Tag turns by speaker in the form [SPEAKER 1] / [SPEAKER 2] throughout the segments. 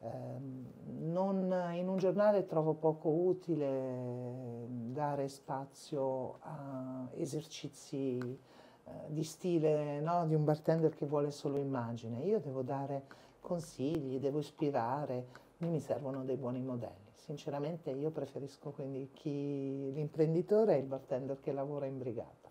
[SPEAKER 1] Ehm, non, in un giornale trovo poco utile ehm, dare spazio a esercizi eh, di stile no? di un bartender che vuole solo immagine. Io devo dare consigli, devo ispirare, mi servono dei buoni modelli. Sinceramente io preferisco quindi chi, l'imprenditore e il bartender che lavora in brigata.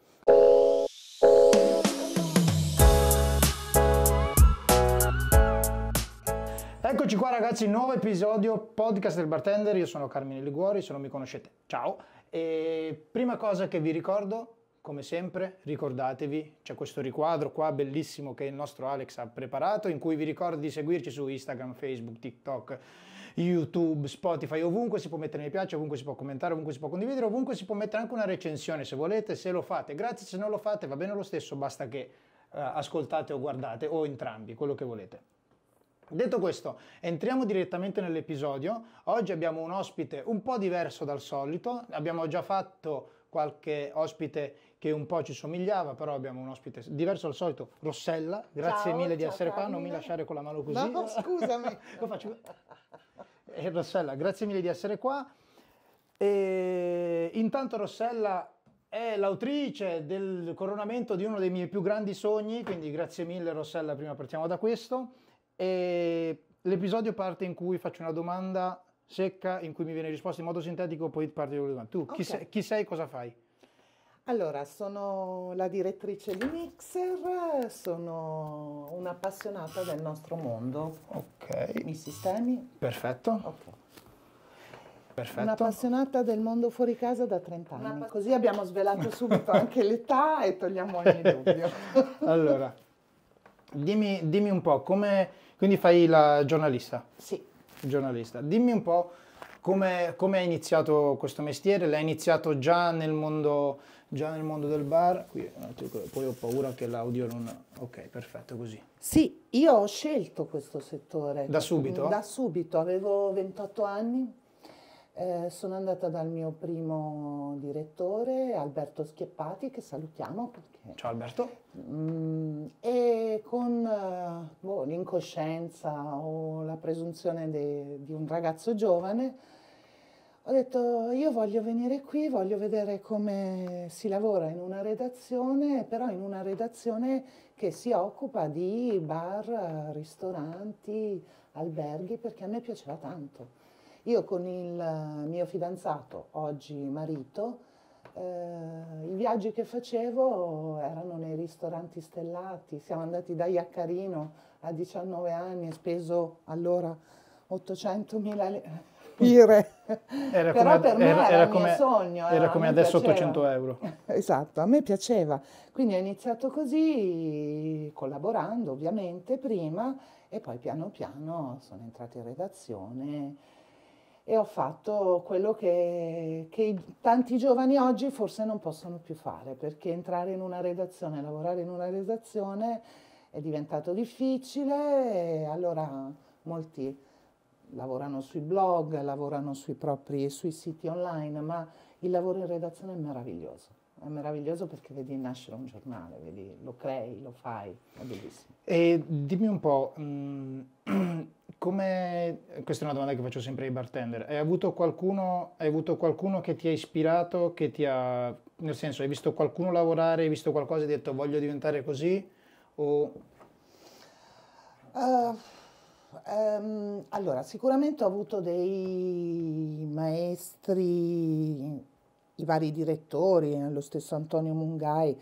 [SPEAKER 2] Eccoci qua ragazzi, nuovo episodio podcast del bartender, io sono Carmine Liguori, se non mi conoscete, ciao. E prima cosa che vi ricordo, come sempre, ricordatevi, c'è questo riquadro qua bellissimo che il nostro Alex ha preparato, in cui vi ricordo di seguirci su Instagram, Facebook, TikTok, YouTube, Spotify, ovunque si può mettere mi piace, ovunque si può commentare, ovunque si può condividere, ovunque si può mettere anche una recensione se volete, se lo fate. Grazie, se non lo fate va bene lo stesso, basta che eh, ascoltate o guardate o entrambi, quello che volete. Detto questo, entriamo direttamente nell'episodio. Oggi abbiamo un ospite un po' diverso dal solito. Abbiamo già fatto qualche ospite che un po' ci somigliava, però abbiamo un ospite diverso dal solito, Rossella. Grazie ciao, mille ciao, di essere Carmine. qua, non mi lasciare con la mano così. No,
[SPEAKER 1] scusami. Lo faccio.
[SPEAKER 2] Eh, Rossella, grazie mille di essere qua. E intanto Rossella è l'autrice del coronamento di uno dei miei più grandi sogni, quindi grazie mille Rossella, prima partiamo da questo e l'episodio parte in cui faccio una domanda secca in cui mi viene risposta in modo sintetico, poi parti con la domanda. Tu okay. chi, sei, chi sei, cosa fai?
[SPEAKER 1] Allora, sono la direttrice di Mixer, sono un'appassionata del nostro mondo. Ok. I sistemi.
[SPEAKER 2] Perfetto. Ok. Perfetto.
[SPEAKER 1] Un'appassionata del mondo fuori casa da 30 anni. Così abbiamo svelato subito anche l'età e togliamo ogni dubbio.
[SPEAKER 2] allora, dimmi, dimmi un po' come quindi fai la giornalista? Sì. Giornalista. Dimmi un po' come, come hai iniziato questo mestiere? L'hai iniziato già nel mondo, già nel mondo del bar? Qui, poi ho paura che l'audio non... Ok, perfetto, così.
[SPEAKER 1] Sì, io ho scelto questo settore. Da subito? Da subito, avevo 28 anni eh, sono andata dal mio primo direttore, Alberto Schieppati, che salutiamo.
[SPEAKER 2] Perché, Ciao Alberto.
[SPEAKER 1] Mm, e con eh, boh, l'incoscienza o la presunzione de, di un ragazzo giovane, ho detto io voglio venire qui, voglio vedere come si lavora in una redazione, però in una redazione che si occupa di bar, ristoranti, alberghi, perché a me piaceva tanto. Io con il eh, mio fidanzato, oggi marito, eh, i viaggi che facevo erano nei ristoranti stellati, siamo andati da Iaccarino a 19 anni e speso allora 800.000 lire. Era Però come, per me era, era il mio sogno. Era, eh, come adesso piaceva. 800 euro. Esatto, a me piaceva. Quindi ho iniziato così, collaborando ovviamente prima e poi piano piano sono entrata in redazione e ho fatto quello che, che tanti giovani oggi forse non possono più fare, perché entrare in una redazione, lavorare in una redazione è diventato difficile e allora molti lavorano sui blog, lavorano sui propri sui siti online, ma il lavoro in redazione è meraviglioso. È meraviglioso perché vedi nascere un giornale, vedi, lo crei, lo fai, è bellissimo. E dimmi un po', mh, mm, come,
[SPEAKER 2] questa è una domanda che faccio sempre ai bartender, hai avuto, qualcuno, hai avuto qualcuno che ti ha ispirato, che ti ha, nel senso hai visto qualcuno lavorare, hai visto qualcosa e hai detto voglio diventare così?
[SPEAKER 1] O... Uh, um, allora, sicuramente ho avuto dei maestri, i vari direttori, lo stesso Antonio Mungai,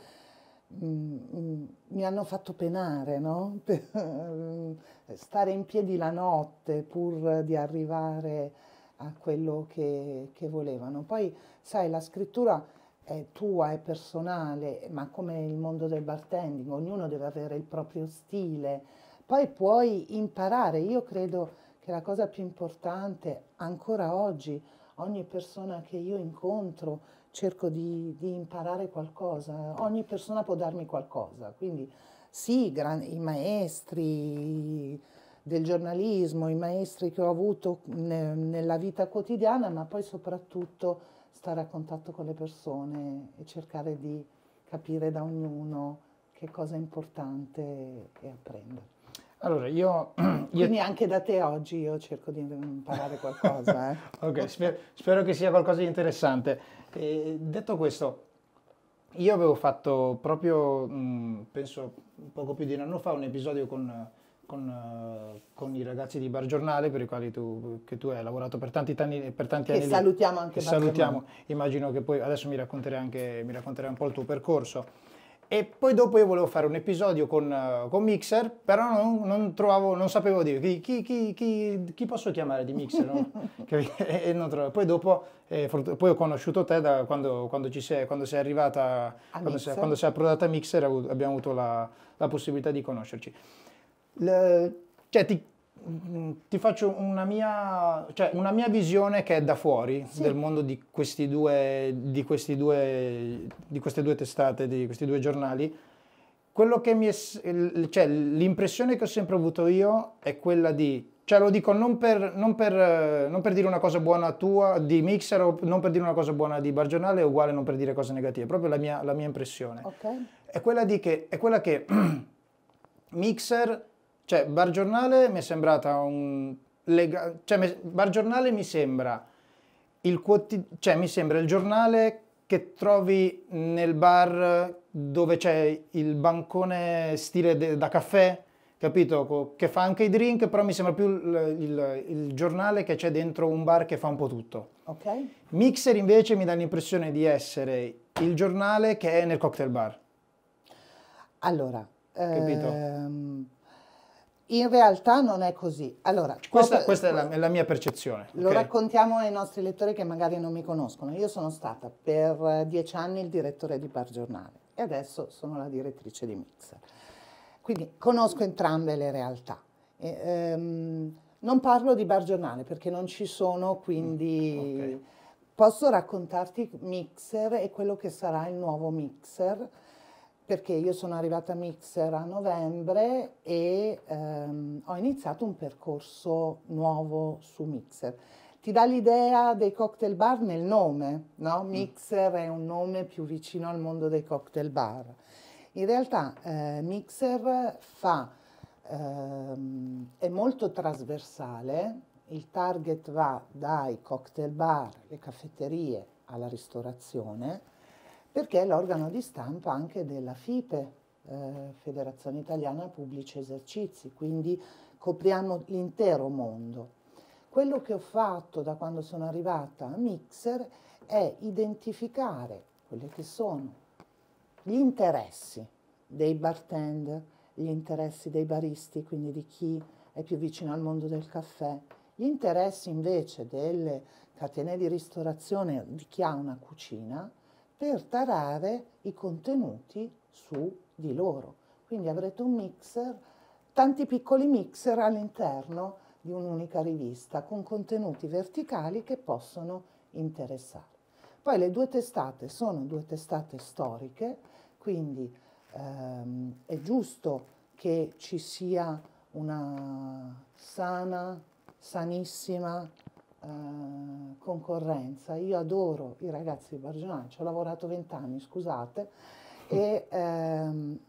[SPEAKER 1] Mm, mm, mi hanno fatto penare, no? Eh, stare in piedi la notte pur di arrivare a quello che, che volevano. Poi, sai, la scrittura è tua, è personale, ma come il mondo del bartending, ognuno deve avere il proprio stile. Poi puoi imparare, io credo che la cosa più importante ancora oggi, ogni persona che io incontro cerco di, di, imparare qualcosa, ogni persona può darmi qualcosa, quindi sì, gran, i maestri del giornalismo, i maestri che ho avuto ne, nella vita quotidiana, ma poi soprattutto stare a contatto con le persone e cercare di capire da ognuno che cosa è importante e apprendere. Allora, io, io... Quindi anche da te oggi io cerco di imparare qualcosa. Eh. ok, spero, spero, che sia qualcosa
[SPEAKER 2] di interessante. Eh, detto questo, io avevo fatto proprio, mh, mm, penso poco più di un anno fa, un episodio con, con, uh, con i ragazzi di Bar Giornale, per i quali tu, tu hai lavorato per tanti, tanni, per tanti che anni. Che salutiamo anche. Che salutiamo. Immagino che poi adesso mi racconterai, anche, mi racconterai un po' il tuo percorso. E poi dopo io volevo fare un episodio con, eh, con Mixer, però non, non, trovavo, non sapevo dire chi, chi, chi, chi posso chiamare di Mixer. No? e non Poi dopo eh, poi ho conosciuto te da quando, quando ci sei, quando sei arrivata, quando sei, quando sei, approdata a Mixer abbiamo avuto la, la possibilità di conoscerci. Le, cioè, ti, Mm, ti faccio una mia, cioè una mia, visione che è da fuori sì. del mondo di, due, di, due, di, queste due testate, di questi due giornali. quello che mi È, cioè, l'impressione che ho sempre avuto io è quella di, cioè lo dico non per, non per, non per dire una cosa buona tua di Mixer o non per dire una cosa buona di Bar Giornale, è uguale non per dire cose negative, è proprio la mia, la mia impressione. Okay. È quella, che, è quella che Mixer cioè, Bar Giornale mi è sembrata un... Lega... Cioè, Bar Giornale mi sembra il quotid... cioè, mi sembra il giornale che trovi nel bar dove c'è il bancone stile de... da caffè, capito? Che fa anche i drink, però mi sembra più il, il, il giornale che c'è dentro un bar che fa un po' tutto. ok Mixer invece mi dà l'impressione di essere il giornale che è nel cocktail bar. Allora, capito? Ehm
[SPEAKER 1] in realtà non è così. Allora, questa, poco, questa
[SPEAKER 2] è, la, è, la, mia percezione. Lo okay.
[SPEAKER 1] raccontiamo ai nostri lettori che magari non mi conoscono. Io sono stata per eh, dieci anni il direttore di Par Giornale e adesso sono la direttrice di Mixer. Quindi conosco entrambe le realtà. E, ehm, non parlo di Bar Giornale perché non ci sono, quindi mm, okay. posso raccontarti Mixer e quello che sarà il nuovo Mixer perché io sono arrivata a Mixer a novembre e ehm, ho iniziato un percorso nuovo su Mixer. Ti dà l'idea dei cocktail bar nel nome, no? Mm. Mixer è un nome più vicino al mondo dei cocktail bar. In realtà eh, Mixer fa, ehm, è molto trasversale, il target va dai cocktail bar, le caffetterie alla ristorazione, perché è l'organo di stampa anche della FIPE, eh, Federazione Italiana Pubblici Esercizi, quindi copriamo l'intero mondo. Quello che ho fatto da quando sono arrivata a Mixer è identificare quelli che sono gli interessi dei bartender, gli interessi dei baristi, quindi di chi è più vicino al mondo del caffè, gli interessi invece delle catene di ristorazione di chi ha una cucina, per tarare i contenuti su di loro. Quindi avrete un mixer, tanti piccoli mixer all'interno di un'unica rivista con contenuti verticali che possono interessare. Poi le due testate sono due testate storiche, quindi ehm, è giusto che ci sia una sana, sanissima eh, concorrenza. Io adoro i ragazzi di Bargelona, ci ho lavorato vent'anni, scusate, e ehm,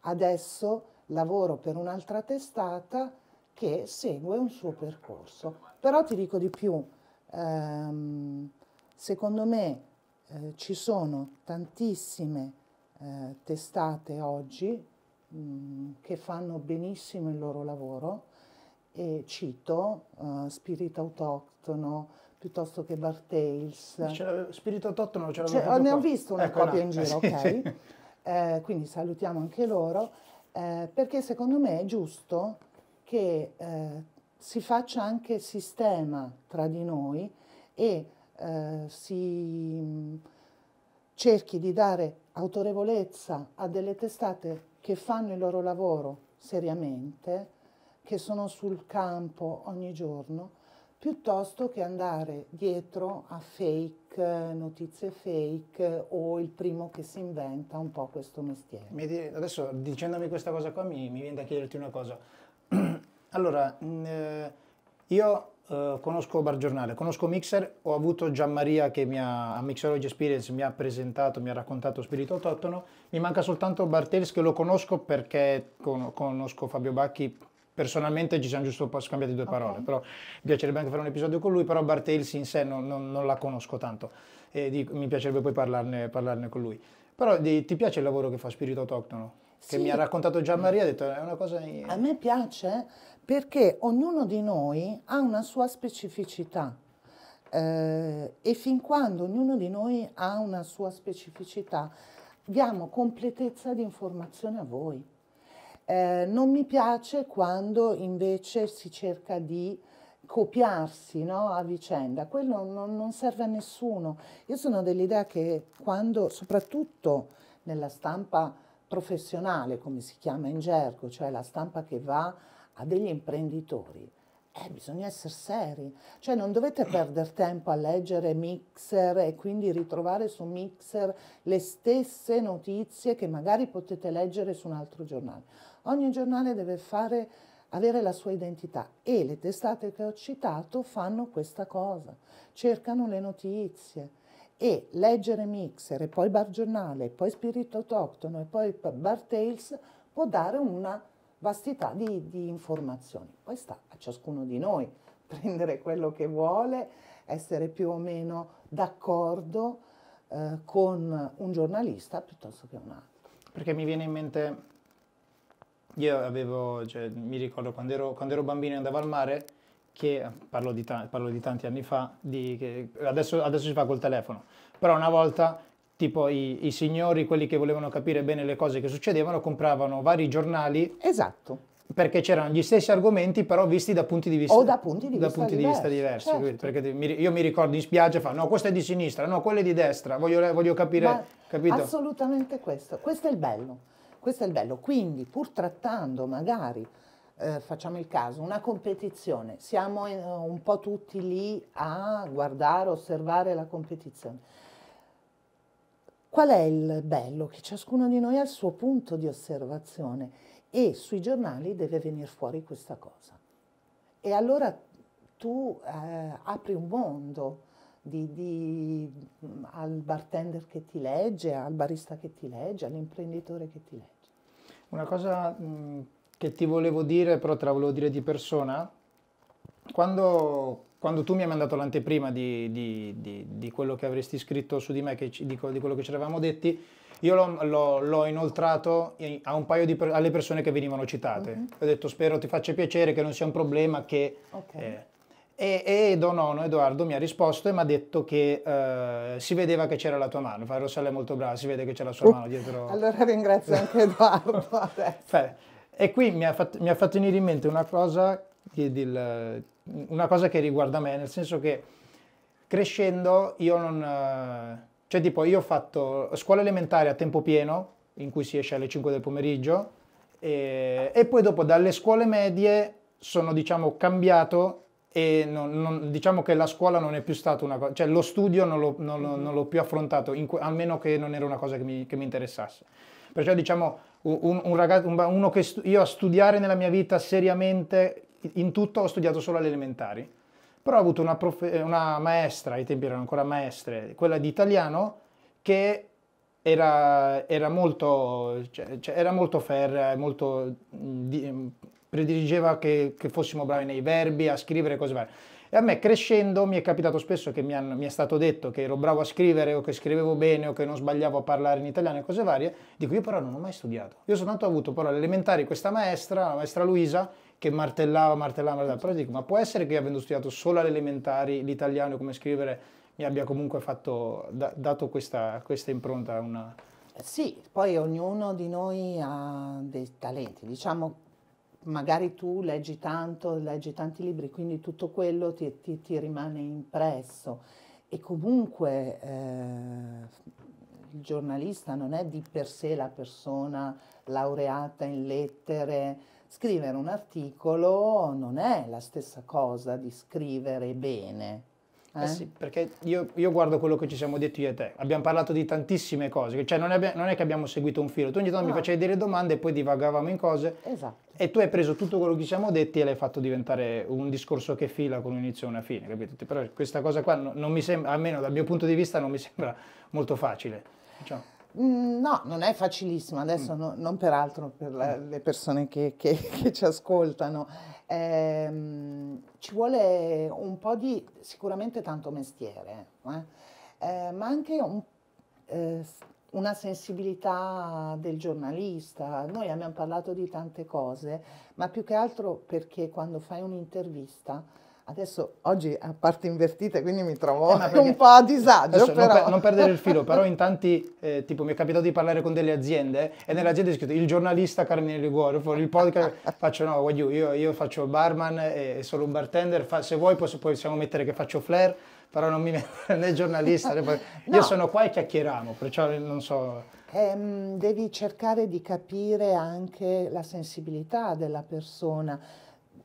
[SPEAKER 1] adesso lavoro per un'altra testata che segue un suo percorso. Però ti dico di più, ehm, secondo me eh, ci sono tantissime eh, testate oggi mh, mm, che fanno benissimo il loro lavoro, e cito uh, eh, Spirito Autoctono piuttosto che Bartels.
[SPEAKER 2] Spirito Autoctono ce cioè, l'avevo Ne ho visto una ecco, copia no. in giro, ok? Sì.
[SPEAKER 1] Eh, quindi salutiamo anche loro, eh, perché secondo me è giusto che eh, si faccia anche sistema tra di noi e eh, si mm, cerchi di dare autorevolezza a delle testate che fanno il loro lavoro seriamente che sono sul campo ogni giorno piuttosto che andare dietro a fake, eh, notizie fake o il primo che si inventa un po' questo mestiere.
[SPEAKER 2] adesso dicendomi questa cosa qua mi, mi, viene da chiederti una cosa.
[SPEAKER 1] allora, mm, eh, io
[SPEAKER 2] eh, conosco Bar Giornale, conosco Mixer, ho avuto Gianmaria che mi ha, a Mixology Experience mi ha presentato, mi ha raccontato Spirito Autotono, mi manca soltanto Bartels che lo conosco perché con, conosco Fabio Bacchi personalmente ci siamo giusto scambiati due parole, okay. però mi piacerebbe anche fare un episodio con lui, però Bart Tales in sé non, non, non, la conosco tanto e di, mi piacerebbe poi parlarne, parlarne con lui. Però di, ti piace il lavoro che fa Spirito Autoctono? Che sì. mi ha raccontato Gian Maria, ha detto è
[SPEAKER 1] una cosa... A me piace perché ognuno di noi ha una sua specificità eh, e fin quando ognuno di noi ha una sua specificità diamo completezza di informazione a voi. Eh, non mi piace quando invece si cerca di copiarsi no, a vicenda, quello non, non, serve a nessuno. Io sono dell'idea che quando, soprattutto nella stampa professionale, come si chiama in gergo, cioè la stampa che va a degli imprenditori, eh, bisogna essere seri, cioè non dovete perdere tempo a leggere Mixer e quindi ritrovare su Mixer le stesse notizie che magari potete leggere su un altro giornale Ogni giornale deve fare, avere la sua identità e le testate che ho citato fanno questa cosa, cercano le notizie e leggere Mixer e poi Bar Giornale, e poi Spirito Autoctono e poi Bar Tales può dare una vastità di, di informazioni. Poi sta a ciascuno di noi prendere quello che vuole, essere più o meno d'accordo eh, con un giornalista piuttosto che un altro. Perché mi viene in mente
[SPEAKER 2] io avevo, cioè, mi ricordo quando ero, quando ero bambino e andavo al mare, che parlo di, ta- parlo di tanti anni fa, di, adesso, adesso si fa col telefono, però una volta tipo i, i, signori, quelli che volevano capire bene le cose che succedevano, compravano vari giornali. Esatto. Perché c'erano gli stessi argomenti, però visti da punti di vista, o da
[SPEAKER 1] punti di da vista, punti diversi. Di vista diversi certo.
[SPEAKER 2] Perché io mi ricordo in spiaggia, fa, no, questo è di sinistra, no, quello è di destra, voglio, voglio capire. Ma capito?
[SPEAKER 1] Assolutamente questo. Questo è il bello. Questo è il bello. Quindi pur trattando magari, eh, facciamo il caso, una competizione, siamo in, eh, un po' tutti lì a guardare, osservare la competizione. Qual è il bello? Che ciascuno di noi ha il suo punto di osservazione e sui giornali deve venire fuori questa cosa. E allora tu eh, apri un mondo di, di, mm, al bartender che ti legge, al barista che ti legge, all'imprenditore che ti legge. Una cosa
[SPEAKER 2] mh, che ti volevo dire, però te la volevo dire di persona, quando, quando tu mi hai mandato l'anteprima di, di, di, di, quello che avresti scritto su di me, che, di, quello che ci eravamo detti, io l'ho, inoltrato di, alle persone che venivano citate. Mm -hmm. Ho detto spero ti faccia piacere, che non sia un problema, che... Okay. Eh, e, e Donono Edoardo mi ha risposto e mi ha detto che eh, si vedeva che c'era la tua mano. Fai Rossella è molto brava, si vede che c'è la sua uh, mano dietro.
[SPEAKER 1] allora ringrazio anche Edoardo.
[SPEAKER 2] e qui mi ha, fatto, mi ha, fatto, venire in mente una cosa, una cosa che riguarda me, nel senso che crescendo io non... Eh, cioè tipo io ho fatto scuola elementare a tempo pieno, in cui si esce alle 5 del pomeriggio, e, e poi dopo dalle scuole medie sono diciamo cambiato e non, non, diciamo che la scuola non è più stata una cosa, cioè lo studio non l'ho, non, mm-hmm. non l'ho più affrontato, in, a meno che non era una cosa che mi, che mi interessasse. Perciò diciamo, un, un ragazzo, uno che stu- io a studiare nella mia vita seriamente, in tutto ho studiato solo alle elementari, però ho avuto una, prof- eh, una maestra, ai tempi erano ancora maestre, quella di italiano, che era, era, molto, cioè, cioè era molto ferrea, molto, mm, mm, prediligeva che, che fossimo bravi nei verbi, a scrivere cose varie. E a me crescendo mi è capitato spesso che mi, hanno, mi, è stato detto che ero bravo a scrivere o che scrivevo bene o che non sbagliavo a parlare in italiano e cose varie, dico io però non ho mai studiato. Io soltanto ho avuto però all'elementare questa maestra, la maestra Luisa, che martellava, martellava, martellava. Però dico, ma può essere che io avendo studiato solo all'elementare l'italiano e come scrivere mi abbia comunque fatto, da, dato questa, questa impronta a una...
[SPEAKER 1] Sì, poi ognuno di noi ha dei talenti, diciamo magari tu leggi tanto, leggi tanti libri, quindi tutto quello ti, ti, ti rimane impresso e comunque eh, il giornalista non è di per sé la persona laureata in lettere. Scrivere un articolo non è la stessa cosa di scrivere bene, eh? Eh sì, eh?
[SPEAKER 2] perché io, io, guardo quello che ci siamo detti io e te. Abbiamo parlato di tantissime cose, cioè non, è, non è che abbiamo seguito un filo. Tu ogni tanto no. mi ah. facevi delle domande e poi divagavamo in
[SPEAKER 1] cose. Esatto.
[SPEAKER 2] E tu hai preso tutto quello che ci siamo detti e l'hai fatto diventare un discorso che fila con un inizio e una fine, capito? Però questa cosa qua non, non mi sembra, almeno dal mio punto di vista, non mi sembra molto facile. Diciamo.
[SPEAKER 1] Mm, no, non è facilissimo, adesso mm. no, non peraltro per la, mm. le persone che, che, che ci ascoltano. Ehm, ci vuole un po' di, sicuramente tanto mestiere, eh? Eh, ma anche un, eh, una sensibilità del giornalista. Noi abbiamo parlato di tante cose, ma più che altro perché quando fai un'intervista Adesso oggi a parte invertite, quindi mi trovo eh, un po' a disagio. Adesso, non, per, non, perdere il filo, però
[SPEAKER 2] in tanti, eh, tipo mi è capitato di parlare con delle aziende e nelle aziende è scritto il giornalista Carmine Liguoro, il podcast, faccio no, you, io, io, faccio barman e sono un bartender, fa, se vuoi posso, possiamo mettere che faccio flair, però non mi metto né giornalista, né... no. io sono qua e chiacchieriamo, perciò eh, non so...
[SPEAKER 1] Ehm, devi cercare di capire anche la sensibilità della persona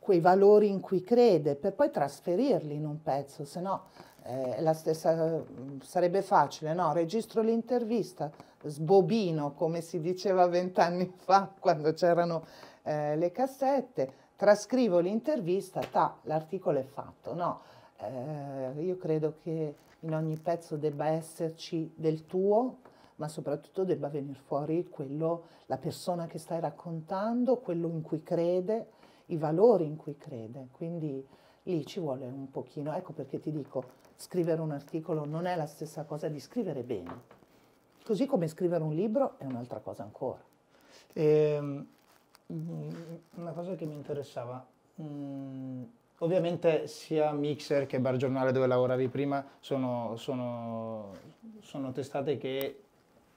[SPEAKER 1] quei valori in cui crede per poi trasferirli in un pezzo, se no eh, la stessa, mm, sarebbe facile, no? Registro l'intervista, sbobino come si diceva vent'anni fa quando c'erano eh, le cassette, trascrivo l'intervista, ta, l'articolo è fatto, no? Eh, io credo che in ogni pezzo debba esserci del tuo, ma soprattutto debba venire fuori quello, la persona che stai raccontando, quello in cui crede, i valori in cui crede. Quindi lì ci vuole un pochino, ecco perché ti dico, scrivere un articolo non è la stessa cosa di scrivere bene, così come scrivere un libro è un'altra cosa ancora. Eh,
[SPEAKER 2] una cosa che mi interessava, mm, ovviamente sia Mixer che Bar Giornale dove lavoravi prima sono, sono, sono testate che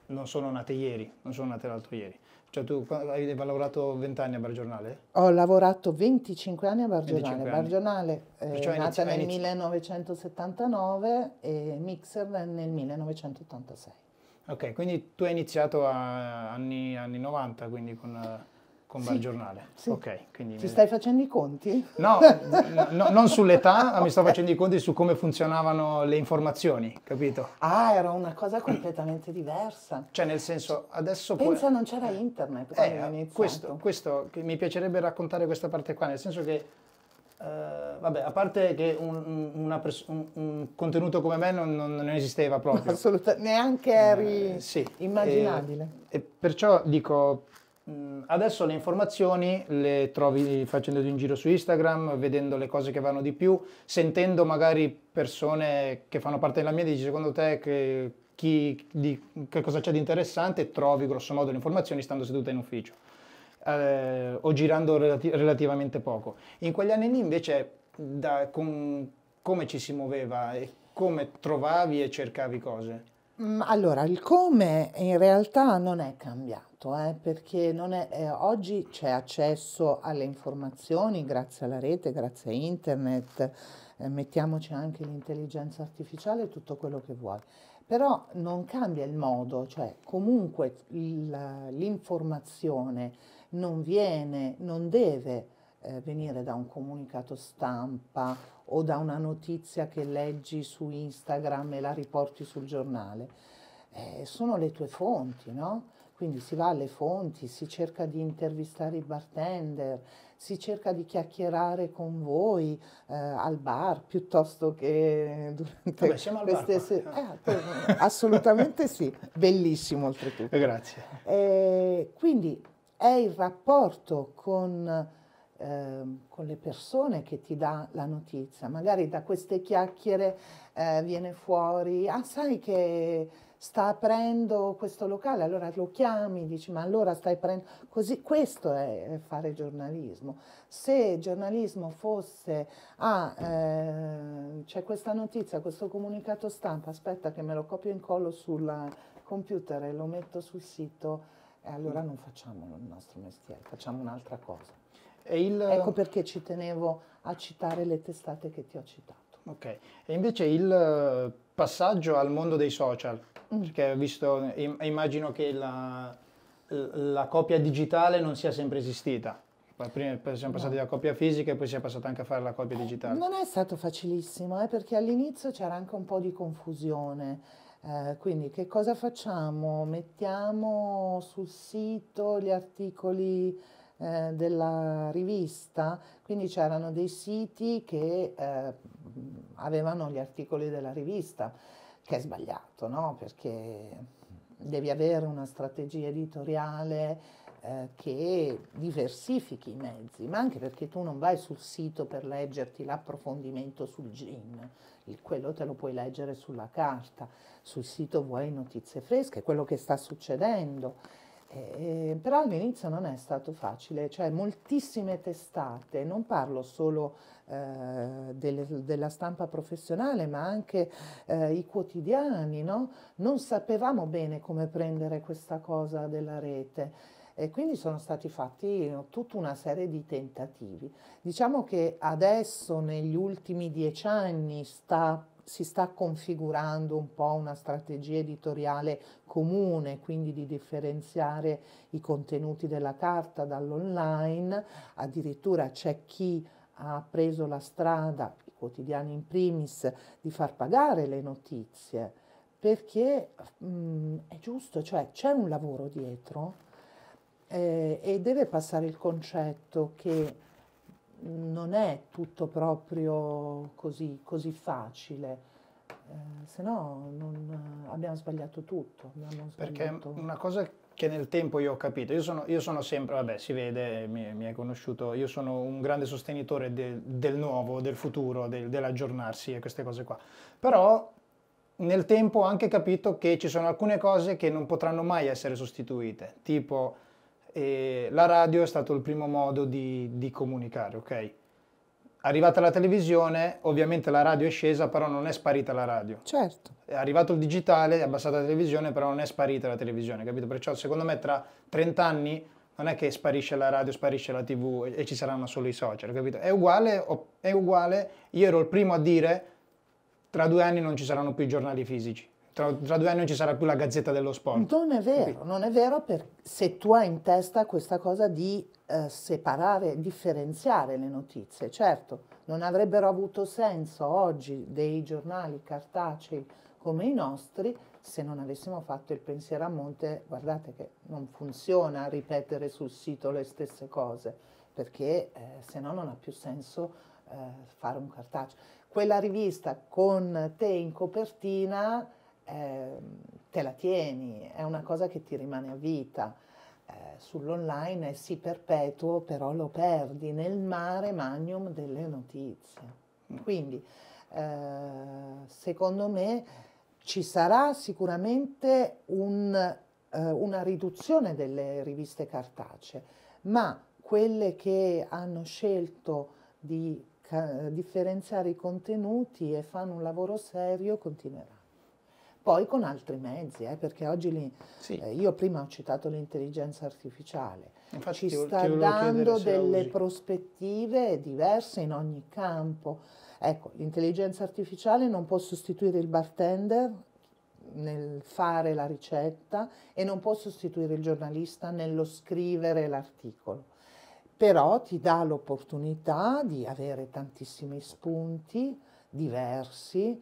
[SPEAKER 2] non sono nate ieri, non sono nate l'altro ieri. Cioè tu hai lavorato 20 anni a Bar Giornale?
[SPEAKER 1] Ho lavorato 25 anni a Bar Giornale. Bar Giornale è eh, nata nel 1979 e Mixer nel 1986.
[SPEAKER 2] Ok, quindi tu hai iniziato a anni, anni 90, quindi con... Eh, con il sì. giornale. Sì. Ok, quindi... Ti stai
[SPEAKER 1] facendo i conti?
[SPEAKER 2] No, no non sull'età, okay. mi sto facendo i conti su come funzionavano le informazioni, capito?
[SPEAKER 1] Ah, era una cosa completamente diversa. Cioè, nel senso, adesso... Pensa, puoi... non c'era internet eh, Questo, questo
[SPEAKER 2] mi piacerebbe raccontare questa parte qua, nel senso che... Eh, vabbè, a parte che un, un, un contenuto come me non, non, non esisteva proprio.
[SPEAKER 1] Assolutamente, neanche eri eh, sì. immaginabile.
[SPEAKER 2] E, e perciò dico, Mm, adesso le informazioni le trovi facendoti un giro su Instagram, vedendo le cose che vanno di più, sentendo magari persone che fanno parte della mia, dici secondo te che, chi, di, che cosa c'è di interessante, trovi grossomodo le informazioni stando seduta in ufficio eh, o girando relati relativamente poco. In quegli anni lì invece da, com, come ci si muoveva e come trovavi e cercavi cose?
[SPEAKER 1] Mm, allora, il come in realtà non è cambiato, eh, perché è, eh, oggi c'è accesso alle informazioni grazie alla rete, grazie a internet, eh, mettiamoci anche l'intelligenza artificiale, tutto quello che vuoi. Però non cambia il modo, cioè comunque il, l'informazione non viene, non deve eh, venire da un comunicato stampa o da una notizia che leggi su Instagram e la riporti sul giornale. Eh, sono le tue fonti, no? Quindi si va alle fonti, si cerca di intervistare i bartender, si cerca di chiacchierare con voi eh, al bar piuttosto che durante Vabbè, siamo queste sere. Eh, eh assolutamente sì, bellissimo oltretutto. Grazie. Eh, quindi è il rapporto con Ehm, con le persone che ti dà la notizia. Magari da queste chiacchiere eh, viene fuori, ah sai che sta aprendo questo locale, allora lo chiami, dici ma allora stai prendendo... Così questo è fare giornalismo. Se giornalismo fosse, ah eh, c'è questa notizia, questo comunicato stampa, aspetta che me lo copio e incollo sul computer e lo metto sul sito, e allora non facciamo il nostro mestiere, facciamo un'altra cosa. Il... Ecco perché ci tenevo a citare le testate che ti ho citato.
[SPEAKER 2] Ok, e invece il eh, passaggio al mondo dei social, mm. perché visto, immagino che la, la copia digitale non sia sempre esistita. Prima siamo passati no. da copia fisica e poi si è passata anche a fare la copia digitale. Non
[SPEAKER 1] è stato facilissimo, eh, perché all'inizio c'era anche un po' di confusione. Eh, quindi che cosa facciamo? Mettiamo sul sito gli articoli eh, della rivista, quindi c'erano dei siti che eh, avevano gli articoli della rivista, che è sbagliato, no? Perché devi avere una strategia editoriale eh, che diversifichi i mezzi, ma anche perché tu non vai sul sito per leggerti l'approfondimento sul gin, il, quello te lo puoi leggere sulla carta, sul sito vuoi notizie fresche, quello che sta succedendo. Eh, però all'inizio non è stato facile, cioè moltissime testate, non parlo solo eh, delle, della stampa professionale, ma anche eh, i quotidiani, no? non sapevamo bene come prendere questa cosa della rete. E quindi sono stati fatti tutta una serie di tentativi. Diciamo che adesso negli ultimi dieci anni sta si sta configurando un po' una strategia editoriale comune, quindi di differenziare i contenuti della carta dall'online, addirittura c'è chi ha preso la strada, i quotidiani in primis, di far pagare le notizie, perché mh, mm, è giusto, cioè c'è un lavoro dietro eh, e deve passare il concetto che non è tutto proprio così, così facile. Eh, se no non, abbiamo sbagliato tutto. Abbiamo sbagliato. Perché
[SPEAKER 2] una cosa che nel tempo io ho capito, io sono, io sono sempre, vabbè si vede, mi, mi, hai conosciuto, io sono un grande sostenitore de, del nuovo, del futuro, del, dell'aggiornarsi e queste cose qua, però nel tempo ho anche capito che ci sono alcune cose che non potranno mai essere sostituite, tipo e la radio è stato il primo modo di, di comunicare, ok? Arrivata la televisione, ovviamente la radio è scesa, però non è sparita la radio. Certo. È arrivato il digitale, è abbassata la televisione, però non è sparita la televisione, capito? Perciò secondo me tra 30 anni non è che sparisce la radio, sparisce la tv e, ci saranno solo i social, capito? È uguale, è uguale, io ero il primo a dire tra due anni non ci saranno più i giornali fisici tra, tra, due anni non ci sarà più la Gazzetta dello Sport. Non
[SPEAKER 1] è vero, sì. non è vero se tu hai in testa questa cosa di eh, separare, differenziare le notizie. Certo, non avrebbero avuto senso oggi dei giornali cartacei come i nostri se non avessimo fatto il pensiero a monte, guardate che non funziona ripetere sul sito le stesse cose, perché eh, se no non ha più senso eh, fare un cartaceo. Quella rivista con te in copertina eh, te la tieni, è una cosa che ti rimane a vita. Eh, sull'online è sì perpetuo, però lo perdi nel mare magnum delle notizie. Mm. Quindi, eh, secondo me, ci sarà sicuramente un, eh, una riduzione delle riviste cartacee, ma quelle che hanno scelto di differenziare i contenuti e fanno un lavoro serio continueranno poi con altri mezzi, eh, perché oggi li, sì. eh, io prima ho citato l'intelligenza artificiale, Infatti ci sta ti, ti dando delle prospettive diverse in ogni campo. Ecco, l'intelligenza artificiale non può sostituire il bartender nel fare la ricetta e non può sostituire il giornalista nello scrivere l'articolo però ti dà l'opportunità di avere tantissimi spunti diversi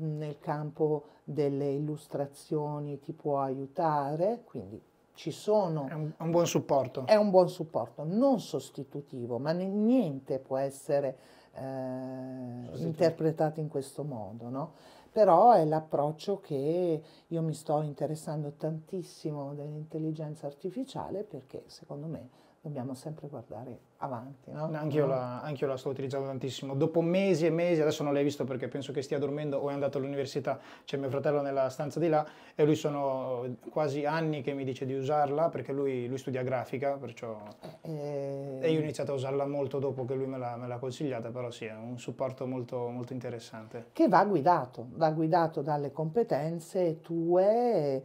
[SPEAKER 1] nel campo delle illustrazioni ti può aiutare, quindi ci sono... È un, un buon supporto. È un buon supporto, non sostitutivo, ma niente può essere eh, interpretato in questo modo, no? Però è l'approccio che io mi sto interessando tantissimo dell'intelligenza artificiale perché secondo me dobbiamo sempre guardare avanti. No? io no. Mm. La,
[SPEAKER 2] anch'io la sto utilizzando tantissimo. Dopo mesi e mesi, adesso non l'hai visto perché penso che stia dormendo o è andato all'università, c'è mio fratello nella stanza di là e lui sono quasi anni che mi dice di usarla perché lui, lui studia grafica, perciò... E... Eh, eh, e... io ho iniziato a usarla molto dopo che lui me l'ha, me l'ha consigliata, però sì, è un supporto molto, molto interessante.
[SPEAKER 1] Che va guidato, va guidato dalle competenze tue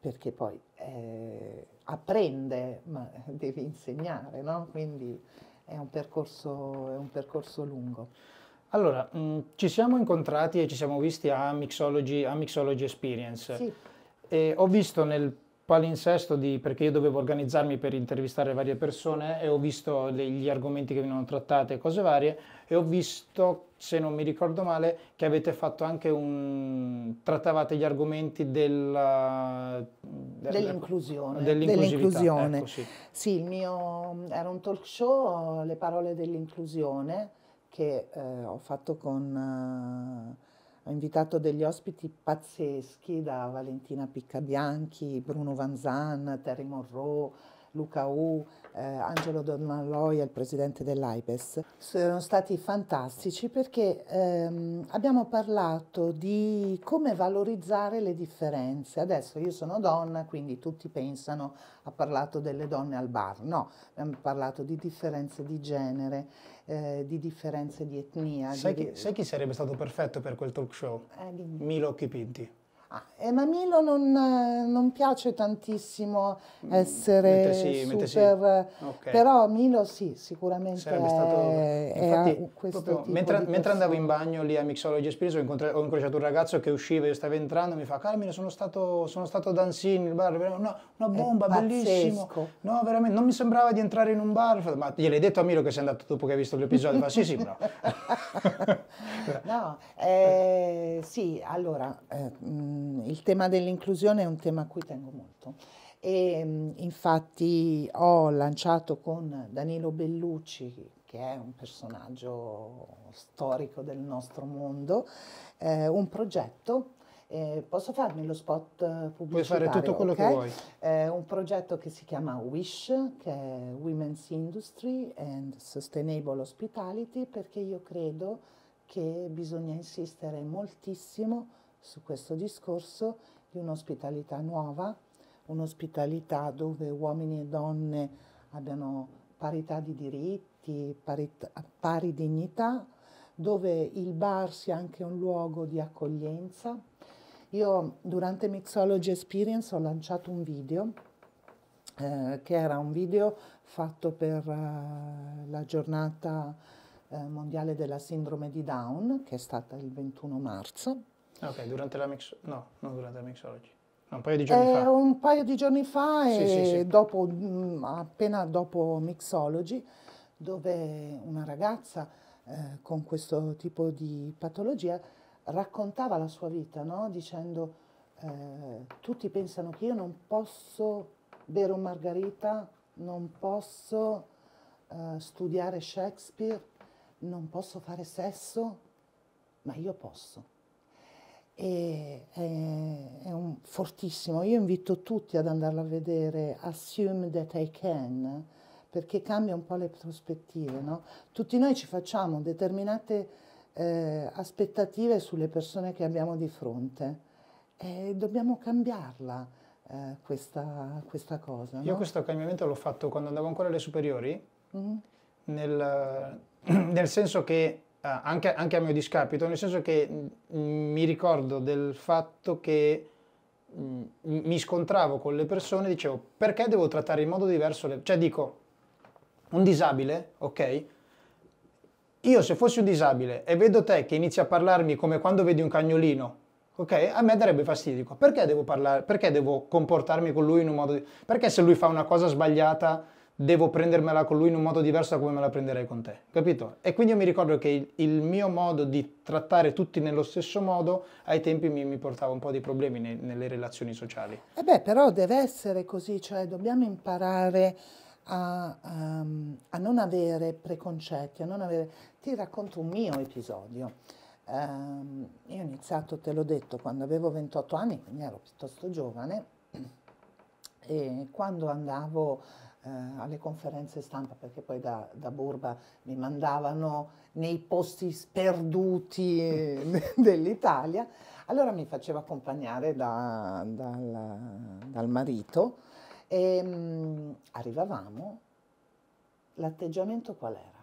[SPEAKER 1] perché poi... Eh apprende, ma deve insegnare, no? Quindi è un percorso, è un percorso lungo. Allora, mh, mm, ci
[SPEAKER 2] siamo incontrati e ci siamo visti a Mixology, a Mixology Experience. Sì. ho visto nel palinsesto di, perché io dovevo organizzarmi per intervistare varie persone e ho visto le, gli argomenti che venivano trattati e cose varie e ho visto, se non mi ricordo male, che avete fatto anche un... trattavate gli argomenti della,
[SPEAKER 1] eh, dell'inclusione. Eh, dell'inclusione. Ecco, sì. sì, il mio era un talk show, Le parole dell'inclusione, che eh, ho fatto con... Eh, ha invitato degli ospiti pazzeschi da Valentina Piccabianchi, Bruno Vanzan, Terry Monroe, Luca U, eh, Angelo Donnaloia, il presidente dell'AIPES, sono stati fantastici perché ehm, abbiamo parlato di come valorizzare le differenze. Adesso io sono donna, quindi tutti pensano, ha parlato delle donne al bar, no, abbiamo parlato di differenze di genere, eh, di differenze di etnia. Sai, di... Chi, sai,
[SPEAKER 2] chi, sarebbe stato perfetto per quel talk show? Eh, Milo Chipinti.
[SPEAKER 1] Eh, ma Milo non, non, piace tantissimo mm, essere mettersi, super, mettersi. Okay. però Milo sì, sicuramente Sarebbe è, stato... Infatti, questo proprio, mentre, mentre
[SPEAKER 2] andavo in bagno lì a Mixology Experience ho, incontra- ho, incrociato un ragazzo che usciva, io stavo entrando, mi fa Carmine sono stato, sono stato danzini, il bar, no, una bomba, bellissimo, no veramente, non mi sembrava di entrare in un bar, ma gliel'hai detto a Milo che sei andato dopo che hai visto l'episodio? fa sì sì però.
[SPEAKER 1] no, eh, sì, allora... Eh, Ehm, il tema dell'inclusione è un tema a cui tengo molto e ehm, infatti ho lanciato con Danilo Bellucci, che è un personaggio storico del nostro mondo, eh, un progetto. Eh, posso farmi lo spot pubblicitario? Puoi fare tutto quello okay? che vuoi. Eh, un progetto che si chiama WISH, che è Women's Industry and Sustainable Hospitality, perché io credo che bisogna insistere moltissimo su questo discorso di un'ospitalità nuova, un'ospitalità dove uomini e donne abbiano parità di diritti, parità, pari dignità, dove il bar sia anche un luogo di accoglienza. Io durante Mixology Experience ho lanciato un video eh, che era un video fatto per eh, la giornata eh, mondiale della sindrome di Down che è stata il 21 marzo
[SPEAKER 2] Ok, durante la mix... no, non durante la mixology. un paio di giorni eh, fa.
[SPEAKER 1] Un paio di giorni fa sì, sì, sì. Dopo, mm, appena dopo mixology, dove una ragazza eh, con questo tipo di patologia raccontava la sua vita, no? dicendo eh, tutti pensano che io non posso bere un margarita, non posso eh, studiare Shakespeare, non posso fare sesso, ma io posso e, è, è un, fortissimo. Io invito tutti ad andarlo a vedere, Assume That I Can, perché cambia un po' le prospettive. No? Tutti noi ci facciamo determinate eh, aspettative sulle persone che abbiamo di fronte e dobbiamo cambiarla. Eh, questa, questa, cosa. No? Io
[SPEAKER 2] questo cambiamento l'ho fatto quando andavo ancora alle superiori, mm-hmm. nel, nel senso che Ah, anche, anche, a mio discapito, nel senso che mm, mi ricordo del fatto che mm, mi scontravo con le persone e dicevo perché devo trattare in modo diverso le... cioè dico un disabile ok io se fossi un disabile e vedo te che inizi a parlarmi come quando vedi un cagnolino ok a me darebbe fastidio dico perché devo parlare perché devo comportarmi con lui in un modo perché se lui fa una cosa sbagliata devo prendermela con lui in un modo diverso da come me la prenderei con te, capito? E quindi io mi ricordo che il, il mio modo di trattare tutti nello stesso modo ai tempi mi, mi portava un po' di problemi ne, nelle relazioni sociali.
[SPEAKER 1] E eh beh, però deve essere così, cioè dobbiamo imparare a, um, a non avere preconcetti, a non avere... Ti racconto un mio episodio. Um, io ho iniziato, te l'ho detto, quando avevo 28 anni, quindi ero piuttosto giovane, e quando andavo eh, alle conferenze stampa, perché poi da, da Burba mi mandavano nei posti sperduti dell'Italia, allora mi faceva accompagnare da, dal, dal, marito e mh, mm, arrivavamo, l'atteggiamento qual era?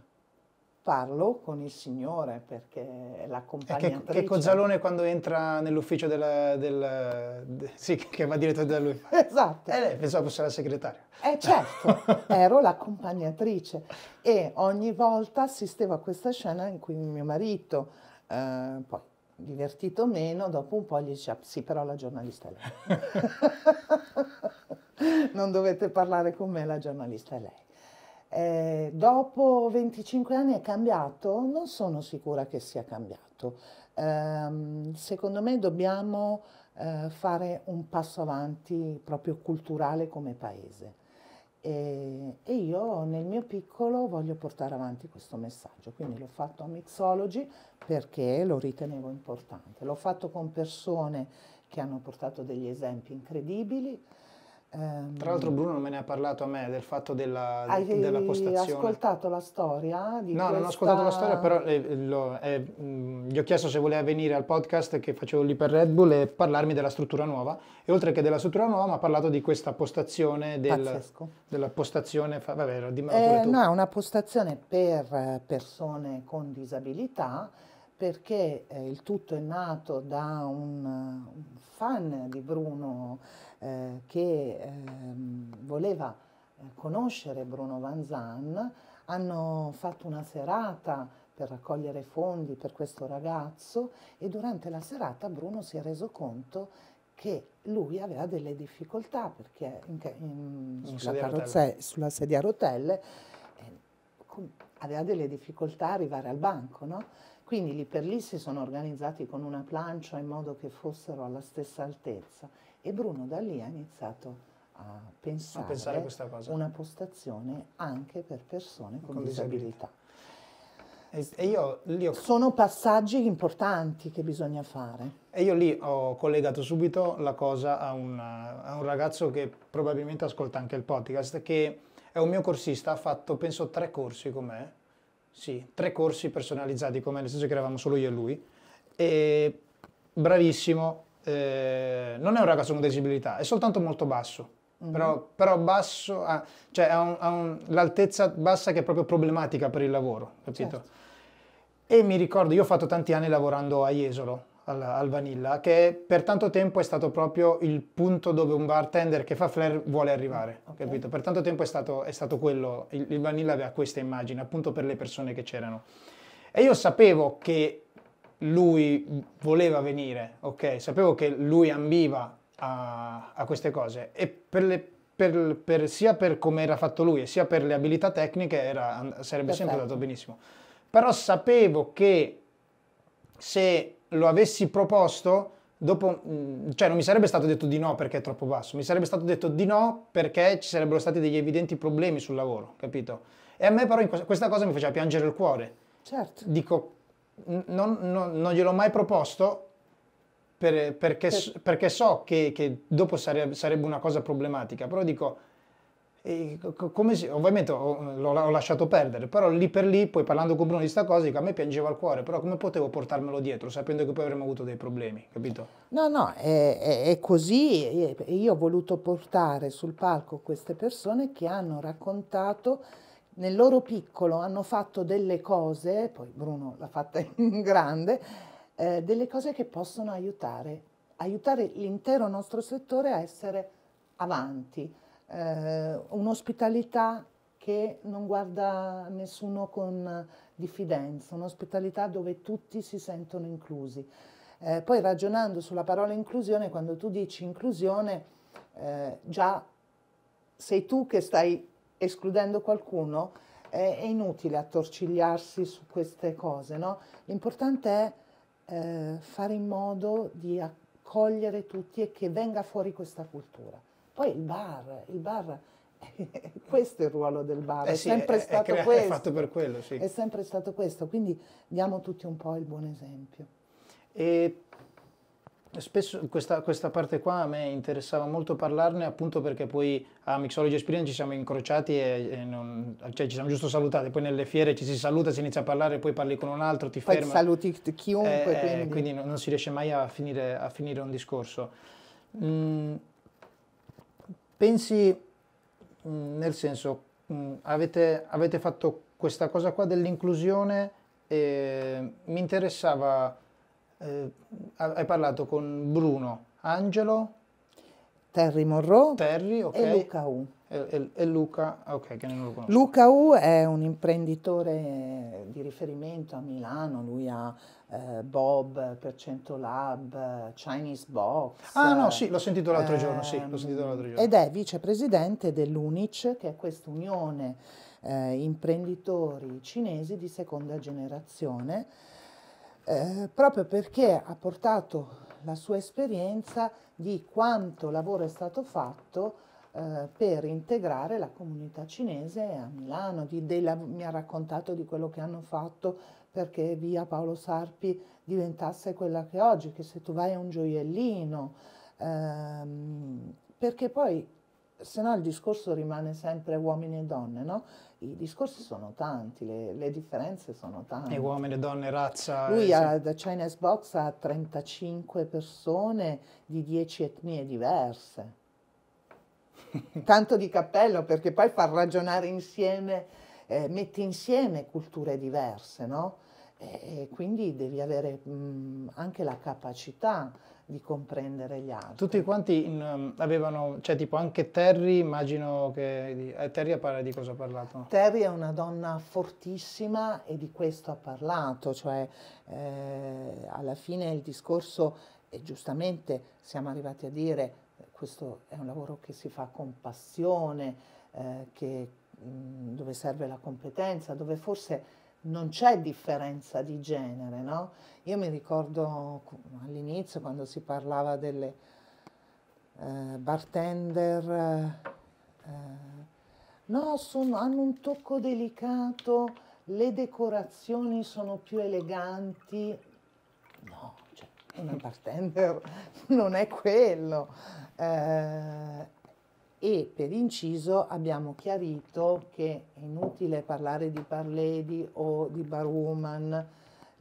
[SPEAKER 1] parlo con il Signore perché l'accompagnatrice. Che, che Cozzalone
[SPEAKER 2] quando entra nell'ufficio della, della de, sì, che va diretto da lui.
[SPEAKER 1] Esatto. E eh, lei pensava fosse la segretaria. Eh certo, ero l'accompagnatrice e ogni volta assistevo a questa scena in cui mio marito, eh, poi divertito meno, dopo un po' gli diceva sì però la giornalista è lei. non dovete parlare con me, la giornalista è lei. Eh, dopo 25 anni è cambiato? Non sono sicura che sia cambiato. Eh, secondo me dobbiamo eh, fare un passo avanti proprio culturale come paese. E, e, io nel mio piccolo voglio portare avanti questo messaggio, quindi l'ho fatto a Mixology perché lo ritenevo importante, l'ho fatto con persone che hanno portato degli esempi incredibili, Ehm, Tra l'altro Bruno
[SPEAKER 2] me ne ha parlato a me del fatto della, hai della postazione. Hai
[SPEAKER 1] ascoltato la storia? Di no, questa... non ho ascoltato la storia, però
[SPEAKER 2] eh, lo, eh, gli ho chiesto se voleva venire al podcast che facevo lì per Red Bull e parlarmi della struttura nuova. E oltre che della struttura nuova mi ha parlato di questa postazione. Del, della postazione, fa, vabbè, dimmelo eh, tu. No,
[SPEAKER 1] una postazione per persone con disabilità perché eh, il tutto è nato da un, un fan di Bruno eh, che ehm, voleva eh, conoscere Bruno Van Zan, hanno fatto una serata per raccogliere fondi per questo ragazzo e durante la serata Bruno si è reso conto che lui aveva delle difficoltà perché in, in, in sulla, carrozza, sulla sedia a rotelle eh, aveva delle difficoltà a arrivare al banco, no? Quindi lì per lì si sono organizzati con una plancia in modo che fossero alla stessa altezza e Bruno da lì ha iniziato a pensare, a pensare a una postazione anche per persone con, con disabilità. disabilità. E io ho... Sono passaggi importanti che bisogna fare.
[SPEAKER 2] E io lì ho collegato subito la cosa a, una, a un ragazzo che probabilmente ascolta anche il podcast, che è un mio corsista, ha fatto penso tre corsi con me sì, tre corsi personalizzati come nel senso che eravamo solo io e lui. E bravissimo, eh, non è un ragazzo con disabilità, è soltanto molto basso. Mm-hmm. Però, però, basso, ah, cioè ha, un, ha un, l'altezza bassa che è proprio problematica per il lavoro, capito? Certo. E mi ricordo, io ho fatto tanti anni lavorando a Jesolo, al, al, vanilla, che per tanto tempo è stato proprio il punto dove un bartender che fa flair vuole arrivare, okay. capito? Per tanto tempo è stato, è stato quello, il, il, vanilla aveva questa immagine, appunto per le persone che c'erano. E io sapevo che lui voleva venire, ok? Sapevo che lui ambiva a, a queste cose e per le, per, per, sia per come era fatto lui sia per le abilità tecniche era, sarebbe Perfetto. sempre andato benissimo. Però sapevo che se lo avessi proposto, dopo, mm, cioè non mi sarebbe stato detto di no perché è troppo basso, mi sarebbe stato detto di no perché ci sarebbero stati degli evidenti problemi sul lavoro, capito? E a me però questa cosa mi faceva piangere il cuore. Certo. Dico, non, non, non gliel'ho mai proposto per, perché, perché, so che, che dopo sare, sarebbe una cosa problematica, però dico, si, ovviamente ho, l'ho, lasciato perdere, però lì per lì, poi parlando con Bruno di questa cosa, dico, a me piangeva il cuore, però come potevo portarmelo dietro sapendo che poi avremmo avuto dei problemi, capito?
[SPEAKER 1] No, no, è, è, è così, io ho voluto portare sul palco queste persone che hanno raccontato nel loro piccolo hanno fatto delle cose, poi Bruno l'ha fatta in grande, eh, delle cose che possono aiutare, aiutare l'intero nostro settore a essere avanti eh, un'ospitalità che non guarda nessuno con diffidenza, un'ospitalità dove tutti si sentono inclusi. Eh, poi ragionando sulla parola inclusione, quando tu dici inclusione, eh, già sei tu che stai escludendo qualcuno, è, è inutile attorcigliarsi su queste cose, no? L'importante è eh, fare in modo di accogliere tutti e che venga fuori questa cultura. Poi il bar, il bar questo è il ruolo del bar, eh sì, è sempre è, stato è questo. È fatto
[SPEAKER 2] per quello, sì. È
[SPEAKER 1] sempre stato questo, quindi diamo tutti un po' il buon esempio.
[SPEAKER 2] E spesso questa, questa, parte qua a me interessava molto parlarne appunto perché poi a Mixology Experience ci siamo incrociati e, e non, cioè ci siamo giusto salutati, poi nelle fiere ci si saluta, si inizia a parlare, poi parli con un altro, ti poi ferma.
[SPEAKER 1] saluti chiunque. Eh, eh, quindi,
[SPEAKER 2] quindi non, non, si riesce mai a finire, a finire un discorso. Mm, pensi mm, nel senso, mm, avete, avete, fatto questa cosa qua dell'inclusione e mi interessava, eh, hai parlato con Bruno,
[SPEAKER 1] Angelo,
[SPEAKER 2] Terry Monroe Terry, okay. e Luca U. E, e Luca, okay, Luca,
[SPEAKER 1] U è un imprenditore di riferimento a Milano, lui ha eh, Bob, Percento Lab, Chinese Box. Ah no, sì, l'ho sentito l'altro ehm, giorno, sì, l'ho sentito l'altro giorno. Ed è vicepresidente dell'UNIC, che è questa unione eh, imprenditori cinesi di seconda generazione, eh, proprio perché ha portato la sua esperienza di quanto lavoro è stato fatto eh, per integrare la comunità cinese a Milano. Di, della, mi ha raccontato di quello che hanno fatto perché via Paolo Sarpi diventasse quella che è oggi, che se tu vai è un gioiellino, ehm, perché poi se no il discorso rimane sempre uomini e donne, no? I discorsi sono tanti, le, le differenze sono tante. E uomini e donne, razza. Lui eh, a The Chinese Box ha 35 persone di 10 etnie diverse tanto di cappello perché poi far ragionare insieme, eh, metti insieme culture diverse, no? E quindi devi avere mh, mm, anche la capacità di comprendere gli altri.
[SPEAKER 2] Tutti quanti in, mm, avevano, cioè tipo anche Terry, immagino che... Eh, Terry parlato di cosa ha parlato?
[SPEAKER 1] Terry è una donna fortissima e di questo ha parlato, cioè eh, alla fine il discorso, e giustamente siamo arrivati a dire, questo è un lavoro che si fa con passione, eh, che, mh, dove serve la competenza, dove forse non c'è differenza di genere. No? Io mi ricordo all'inizio quando si parlava delle eh, bartender, eh, no, sono, hanno un tocco delicato, le decorazioni sono più eleganti una bartender non è quello. Eh, e per inciso abbiamo chiarito che è inutile parlare di parledi o di barwoman.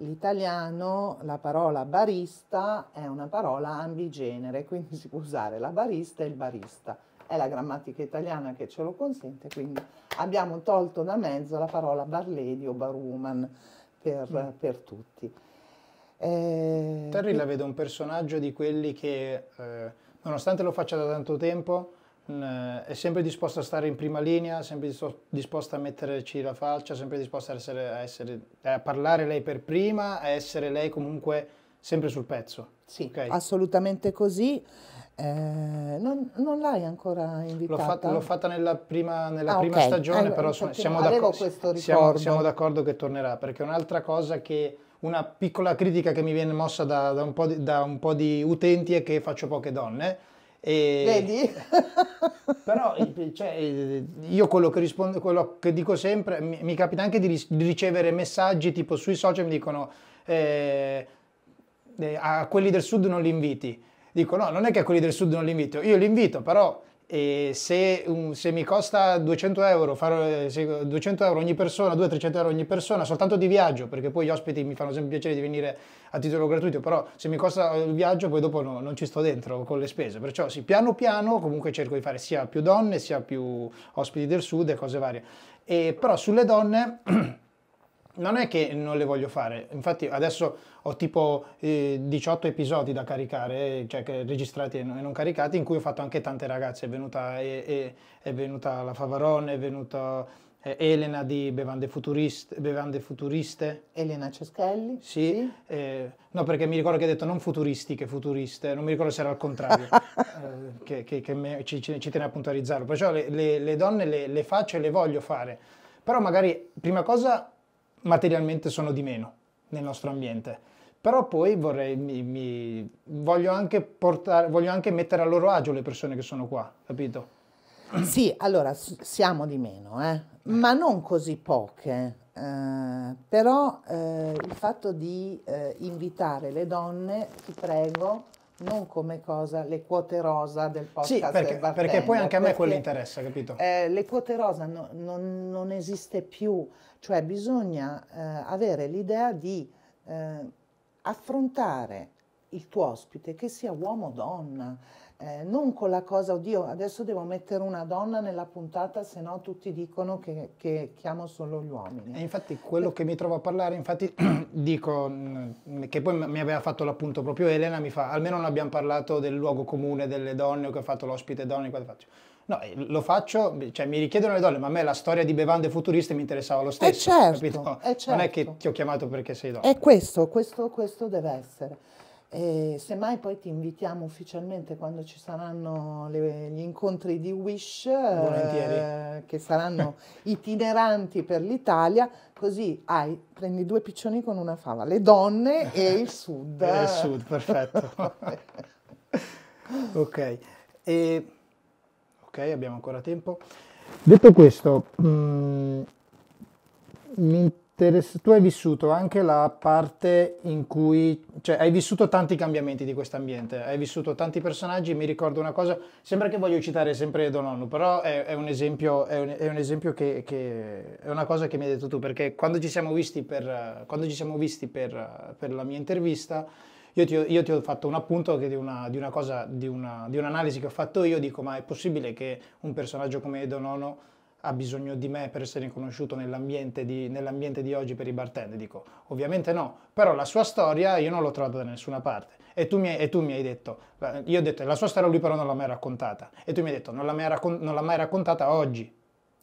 [SPEAKER 1] L'italiano, la parola barista è una parola ambigenere, quindi si può usare la barista e il barista. È la grammatica italiana che ce lo consente, quindi abbiamo tolto da mezzo la parola barledi o barwoman per, mm. per tutti. Eh,
[SPEAKER 2] Terry la vede un personaggio di quelli che, eh, nonostante lo faccia da tanto tempo, mh, eh, è sempre disposto a stare in prima linea, sempre disposto a metterci la faccia, sempre disposto a, essere, a, essere, a parlare lei per prima, a essere lei comunque sempre sul pezzo. Sì, okay?
[SPEAKER 1] assolutamente così. Eh, non, non l'hai ancora invitata? L'ho fatta, l'ho fatta
[SPEAKER 2] nella prima, nella ah, prima okay. stagione, allora, eh, però siamo, d'accordo, siamo, siamo d'accordo che tornerà, perché un'altra cosa che una piccola critica che mi viene mossa da, da, un, po di, da un po' di utenti è che faccio poche donne. E... Vedi? però cioè, io quello che, rispondo, quello che dico sempre, mi, mi capita anche di, ricevere messaggi tipo sui social mi dicono eh, eh, a quelli del sud non li inviti. Dico no, non è che a quelli del sud non li invito, io li invito, però e se, un, se, mi costa 200 euro, fare, 200 euro ogni persona, 200-300 euro ogni persona, soltanto di viaggio, perché poi gli ospiti mi fanno sempre piacere di venire a titolo gratuito, però se mi costa il viaggio poi dopo no, non ci sto dentro con le spese, perciò sì, piano piano comunque cerco di fare sia più donne, sia più ospiti del sud e cose varie. E, però sulle donne... non è che non le voglio fare, infatti adesso ho tipo eh, 18 episodi da caricare, cioè registrati e non caricati, in cui ho fatto anche tante ragazze, è venuta, è, è, è venuta la Favaron, è venuta eh, Elena di Bevande, Futurist, Bevande Futuriste. Elena Ceschelli? Sì. sì. Eh, no, perché mi ricordo che hai detto non futuristiche, futuriste, non mi ricordo se era al contrario, eh, che, che, che me, ci, ci, ci, tiene a puntualizzarlo. Perciò le, le, le donne le, le faccio e le voglio fare, però magari prima cosa materialmente sono di meno nel nostro ambiente. Però poi vorrei, mi, mi, voglio, anche portare, voglio anche mettere a loro agio le persone che sono qua,
[SPEAKER 1] capito? Sì, allora siamo di meno, eh? ma non così poche. Eh, però eh, il fatto di eh, invitare le donne, ti prego, non come cosa le quote rosa del podcast sì, perché, perché poi anche a me perché, quello
[SPEAKER 2] interessa, capito?
[SPEAKER 1] Eh, le quote rosa no, non, non esiste più, cioè bisogna eh, avere l'idea di eh, affrontare il tuo ospite, che sia uomo o donna, eh, non con la cosa, oddio, adesso devo mettere una donna nella puntata, se no tutti dicono che, che chiamo solo gli uomini. E infatti quello
[SPEAKER 2] che mi trovo a parlare, infatti dico, mm, che poi mi aveva fatto l'appunto proprio Elena, mi fa, almeno non abbiamo parlato del luogo comune delle donne, o che ho fatto l'ospite donna, e qua faccio No, eh, lo faccio, cioè mi richiedono le donne, ma a me la storia di bevande futuriste mi interessava lo eh, stesso. È certo, è certo. Eh, non è che certo. ti ho chiamato perché sei donna. È
[SPEAKER 1] questo, questo, questo deve essere. E semmai poi ti invitiamo ufficialmente quando ci saranno le, gli incontri di Wish, eh, che saranno itineranti per l'Italia, così hai, prendi due piccioni con una fava, le donne e il sud. e
[SPEAKER 2] il sud, perfetto. ok. E ok? Abbiamo ancora tempo. Detto questo, mh, mm, tu hai vissuto anche la parte in cui, cioè hai vissuto tanti cambiamenti di questo ambiente, hai vissuto tanti personaggi, mi ricordo una cosa, sembra che voglio citare sempre Don Onno, però è, è, un esempio, è un, è un esempio che, che, è una cosa che mi hai detto tu, perché quando ci siamo visti per, siamo visti per, per la mia intervista, io ti, io ti ho fatto un appunto di, una, di, una cosa, di, una, di un'analisi che ho fatto io, dico ma è possibile che un personaggio come Edo Nono ha bisogno di me per essere conosciuto nell'ambiente di, nell'ambiente di, oggi per i bartender? Dico, ovviamente no, però la sua storia io non l'ho trovata da nessuna parte. E tu, mi, e tu mi hai, detto, io ho detto, la sua storia lui però non l'ha mai raccontata. E tu mi hai detto, non l'ha mai,
[SPEAKER 1] raccon- non l'ha mai raccontata oggi.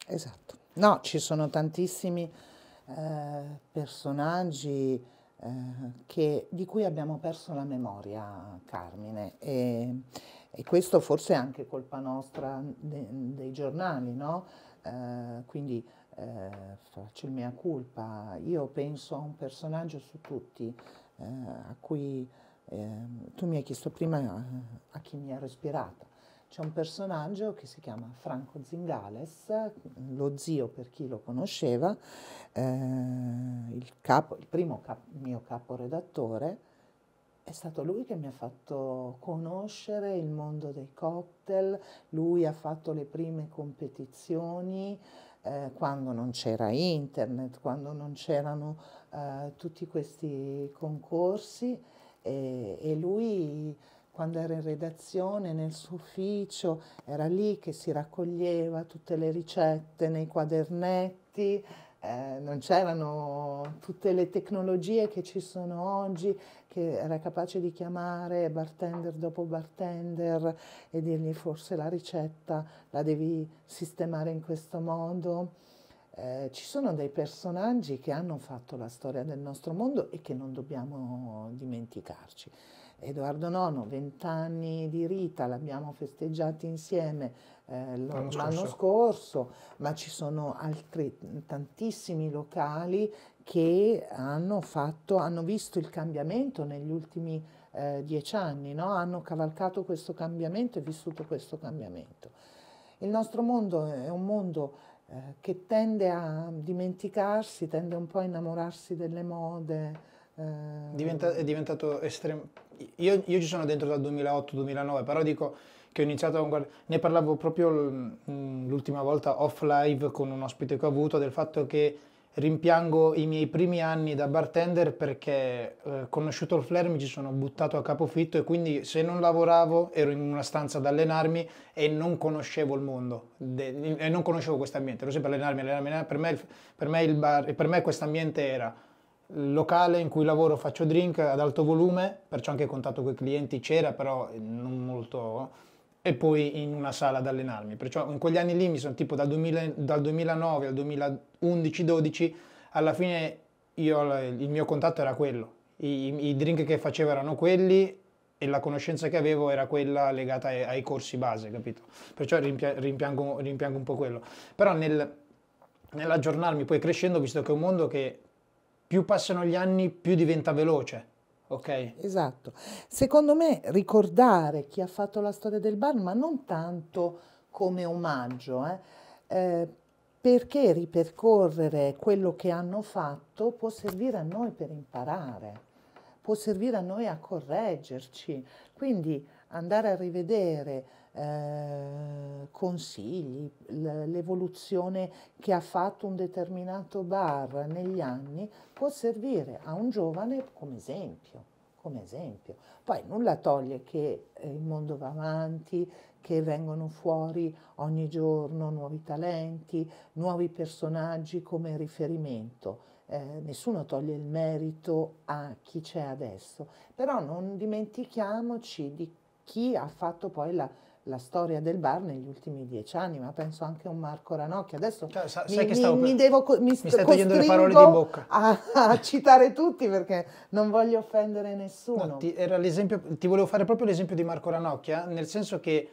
[SPEAKER 1] Esatto. No, ci sono tantissimi eh, personaggi eh, che, di cui abbiamo perso la memoria, Carmine. E, e questo forse è anche colpa nostra de, dei giornali, no? Eh, quindi eh, faccio il mia colpa. Io penso a un personaggio su tutti eh, a cui ehm, tu mi hai chiesto prima eh, a chi mi ha ispirata. C'è un personaggio che si chiama Franco Zingales, lo zio per chi lo conosceva, eh, il, capo, il primo cap, mio caporedattore, è stato lui che mi ha fatto conoscere il mondo dei cocktail, lui ha fatto le prime competizioni eh, quando non c'era internet, quando non c'erano eh, tutti questi concorsi e, e lui quando era in redazione, nel suo ufficio, era lì che si raccoglieva tutte le ricette nei quadernetti, eh, non c'erano tutte le tecnologie che ci sono oggi, che era capace di chiamare bartender dopo bartender e dirgli forse la ricetta la devi sistemare in questo modo. Eh, ci sono dei personaggi che hanno fatto la storia del nostro mondo e che non dobbiamo dimenticarci. Edoardo IX, vent'anni di Rita, l'abbiamo festeggiato insieme eh, l'anno scorso. scorso. ma ci sono altri tantissimi locali che hanno, fatto, hanno visto il cambiamento negli ultimi eh, dieci anni, no? hanno cavalcato questo cambiamento e vissuto questo cambiamento. Il nostro mondo è un mondo eh, che tende a dimenticarsi, tende un po' a innamorarsi delle mode, eh, Diventa,
[SPEAKER 2] è diventato estrem, io, io ci sono dentro dal 2008-2009, però dico che ho iniziato a guardare, ne parlavo proprio mm, l'ultima volta off live con un ospite che ho avuto del fatto che rimpiango i miei primi anni da bartender perché eh, conosciuto il flair mi ci sono buttato a capofitto e quindi se non lavoravo ero in una stanza ad allenarmi e non conoscevo il mondo de- e non conoscevo questo ambiente, ero sempre allenarmi, allenarmi, allenarmi, per me, il, per me, il bar, per me questo ambiente era locale in cui lavoro faccio drink ad alto volume, perciò anche contatto con i clienti c'era, però non molto, e poi in una sala ad allenarmi. Perciò in quegli anni lì mi sono tipo dal, 2000, dal 2009 al 2011-12, alla fine io, il mio contatto era quello, I, i drink che facevo erano quelli e la conoscenza che avevo era quella legata ai, ai corsi base, capito? Perciò rimpia, rimpiango, rimpiango, un po' quello. Però nel, nell'aggiornarmi poi crescendo, visto che è un mondo che più passano gli anni, più diventa veloce. Ok?
[SPEAKER 1] Esatto. Secondo me ricordare chi ha fatto la storia del bar, ma non tanto come omaggio, eh, eh, perché ripercorrere quello che hanno fatto può servire a noi per imparare, può servire a noi a correggerci. Quindi andare a rivedere eh, consigli, l'evoluzione che ha fatto un determinato bar negli anni può servire a un giovane come esempio. Come esempio. Poi nulla toglie che eh, il mondo va avanti, che vengono fuori ogni giorno nuovi talenti, nuovi personaggi come riferimento. Eh, nessuno toglie il merito a chi c'è adesso, però non dimentichiamoci di chi ha fatto poi la la storia del bar negli ultimi dieci anni, ma penso anche a un Marco Ranocchi. Adesso cioè, mi, mi, stai togliendo le parole di bocca. A, a citare tutti perché non voglio offendere nessuno. No, ti,
[SPEAKER 2] ti, volevo fare proprio l'esempio di Marco Ranocchia, nel senso che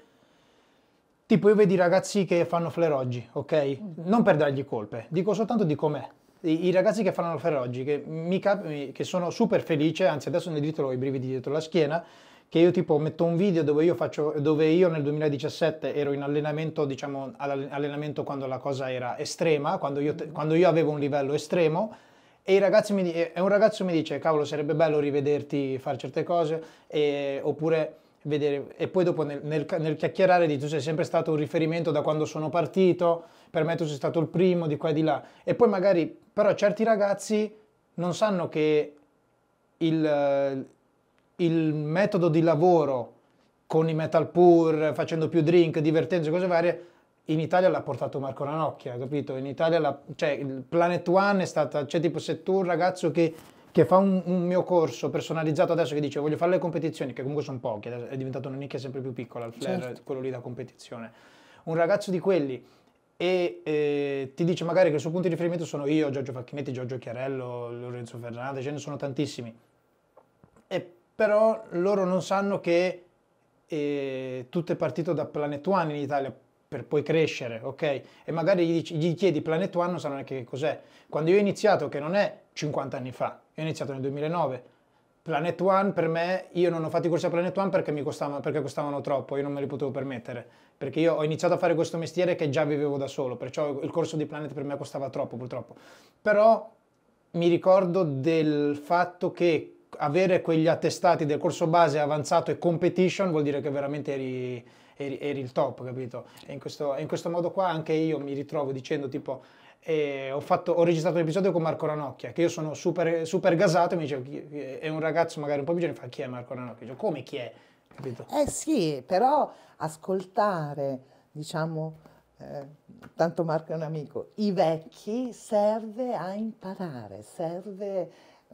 [SPEAKER 2] tipo io vedo i ragazzi che fanno flare oggi, ok? Non per dargli colpe, dico soltanto di com'è. I, i ragazzi che fanno flare oggi, che, cap- che sono super felice, anzi adesso ne dritto ho i brividi dietro la schiena, che io tipo metto un video dove io, faccio, dove io nel 2017 ero in allenamento, diciamo, all'allenamento quando la cosa era estrema, quando io, quando io avevo un livello estremo, e, mi, e, un ragazzo mi dice, cavolo, sarebbe bello rivederti, fare certe cose, e, oppure vedere... E poi dopo nel, nel, nel chiacchierare di tu sei sempre stato un riferimento da quando sono partito, per me tu sei stato il primo, di qua e di là. E poi magari, però certi ragazzi non sanno che il il metodo di lavoro con i metal pur, facendo più drink, divertenze cose varie, in Italia l'ha portato Marco Ranocchia, capito? In Italia, la, cioè, il Planet One è stata, cioè tipo se tu un ragazzo che, che fa un, un, mio corso personalizzato adesso che dice voglio fare le competizioni, che comunque sono poche, è diventata una nicchia sempre più piccola, il flare, certo. quello lì da competizione. Un ragazzo di quelli e eh, ti dice magari che il suo punto di riferimento sono io, Giorgio Facchinetti, Giorgio Chiarello, Lorenzo Fernandez, ce ne sono tantissimi. E però loro non sanno che eh, tutto è partito da Planet One in Italia per poi crescere, ok? E magari gli, dici, gli chiedi Planet One, non sanno neanche che cos'è. Quando io ho iniziato, che non è 50 anni fa, io ho iniziato nel 2009, Planet One per me, io non ho fatto i corsi a Planet One perché, mi costavano, perché costavano troppo, io non me li potevo permettere, perché io ho iniziato a fare questo mestiere che già vivevo da solo, perciò il corso di Planet per me costava troppo purtroppo. Però mi ricordo del fatto che avere quegli attestati del corso base avanzato e competition vuol dire che veramente eri, eri, eri il top, capito? E in, questo, in questo modo qua anche io mi ritrovo dicendo tipo eh, ho, fatto, ho, registrato un episodio con Marco Ranocchia, che io sono super, super gasato, e mi dice, è un ragazzo magari un po' più giovane, fa chi è Marco
[SPEAKER 1] Ranocchia? Dico, come chi è? Capito? Eh sì, però ascoltare, diciamo, eh, tanto Marco è un amico, i vecchi serve a imparare, serve,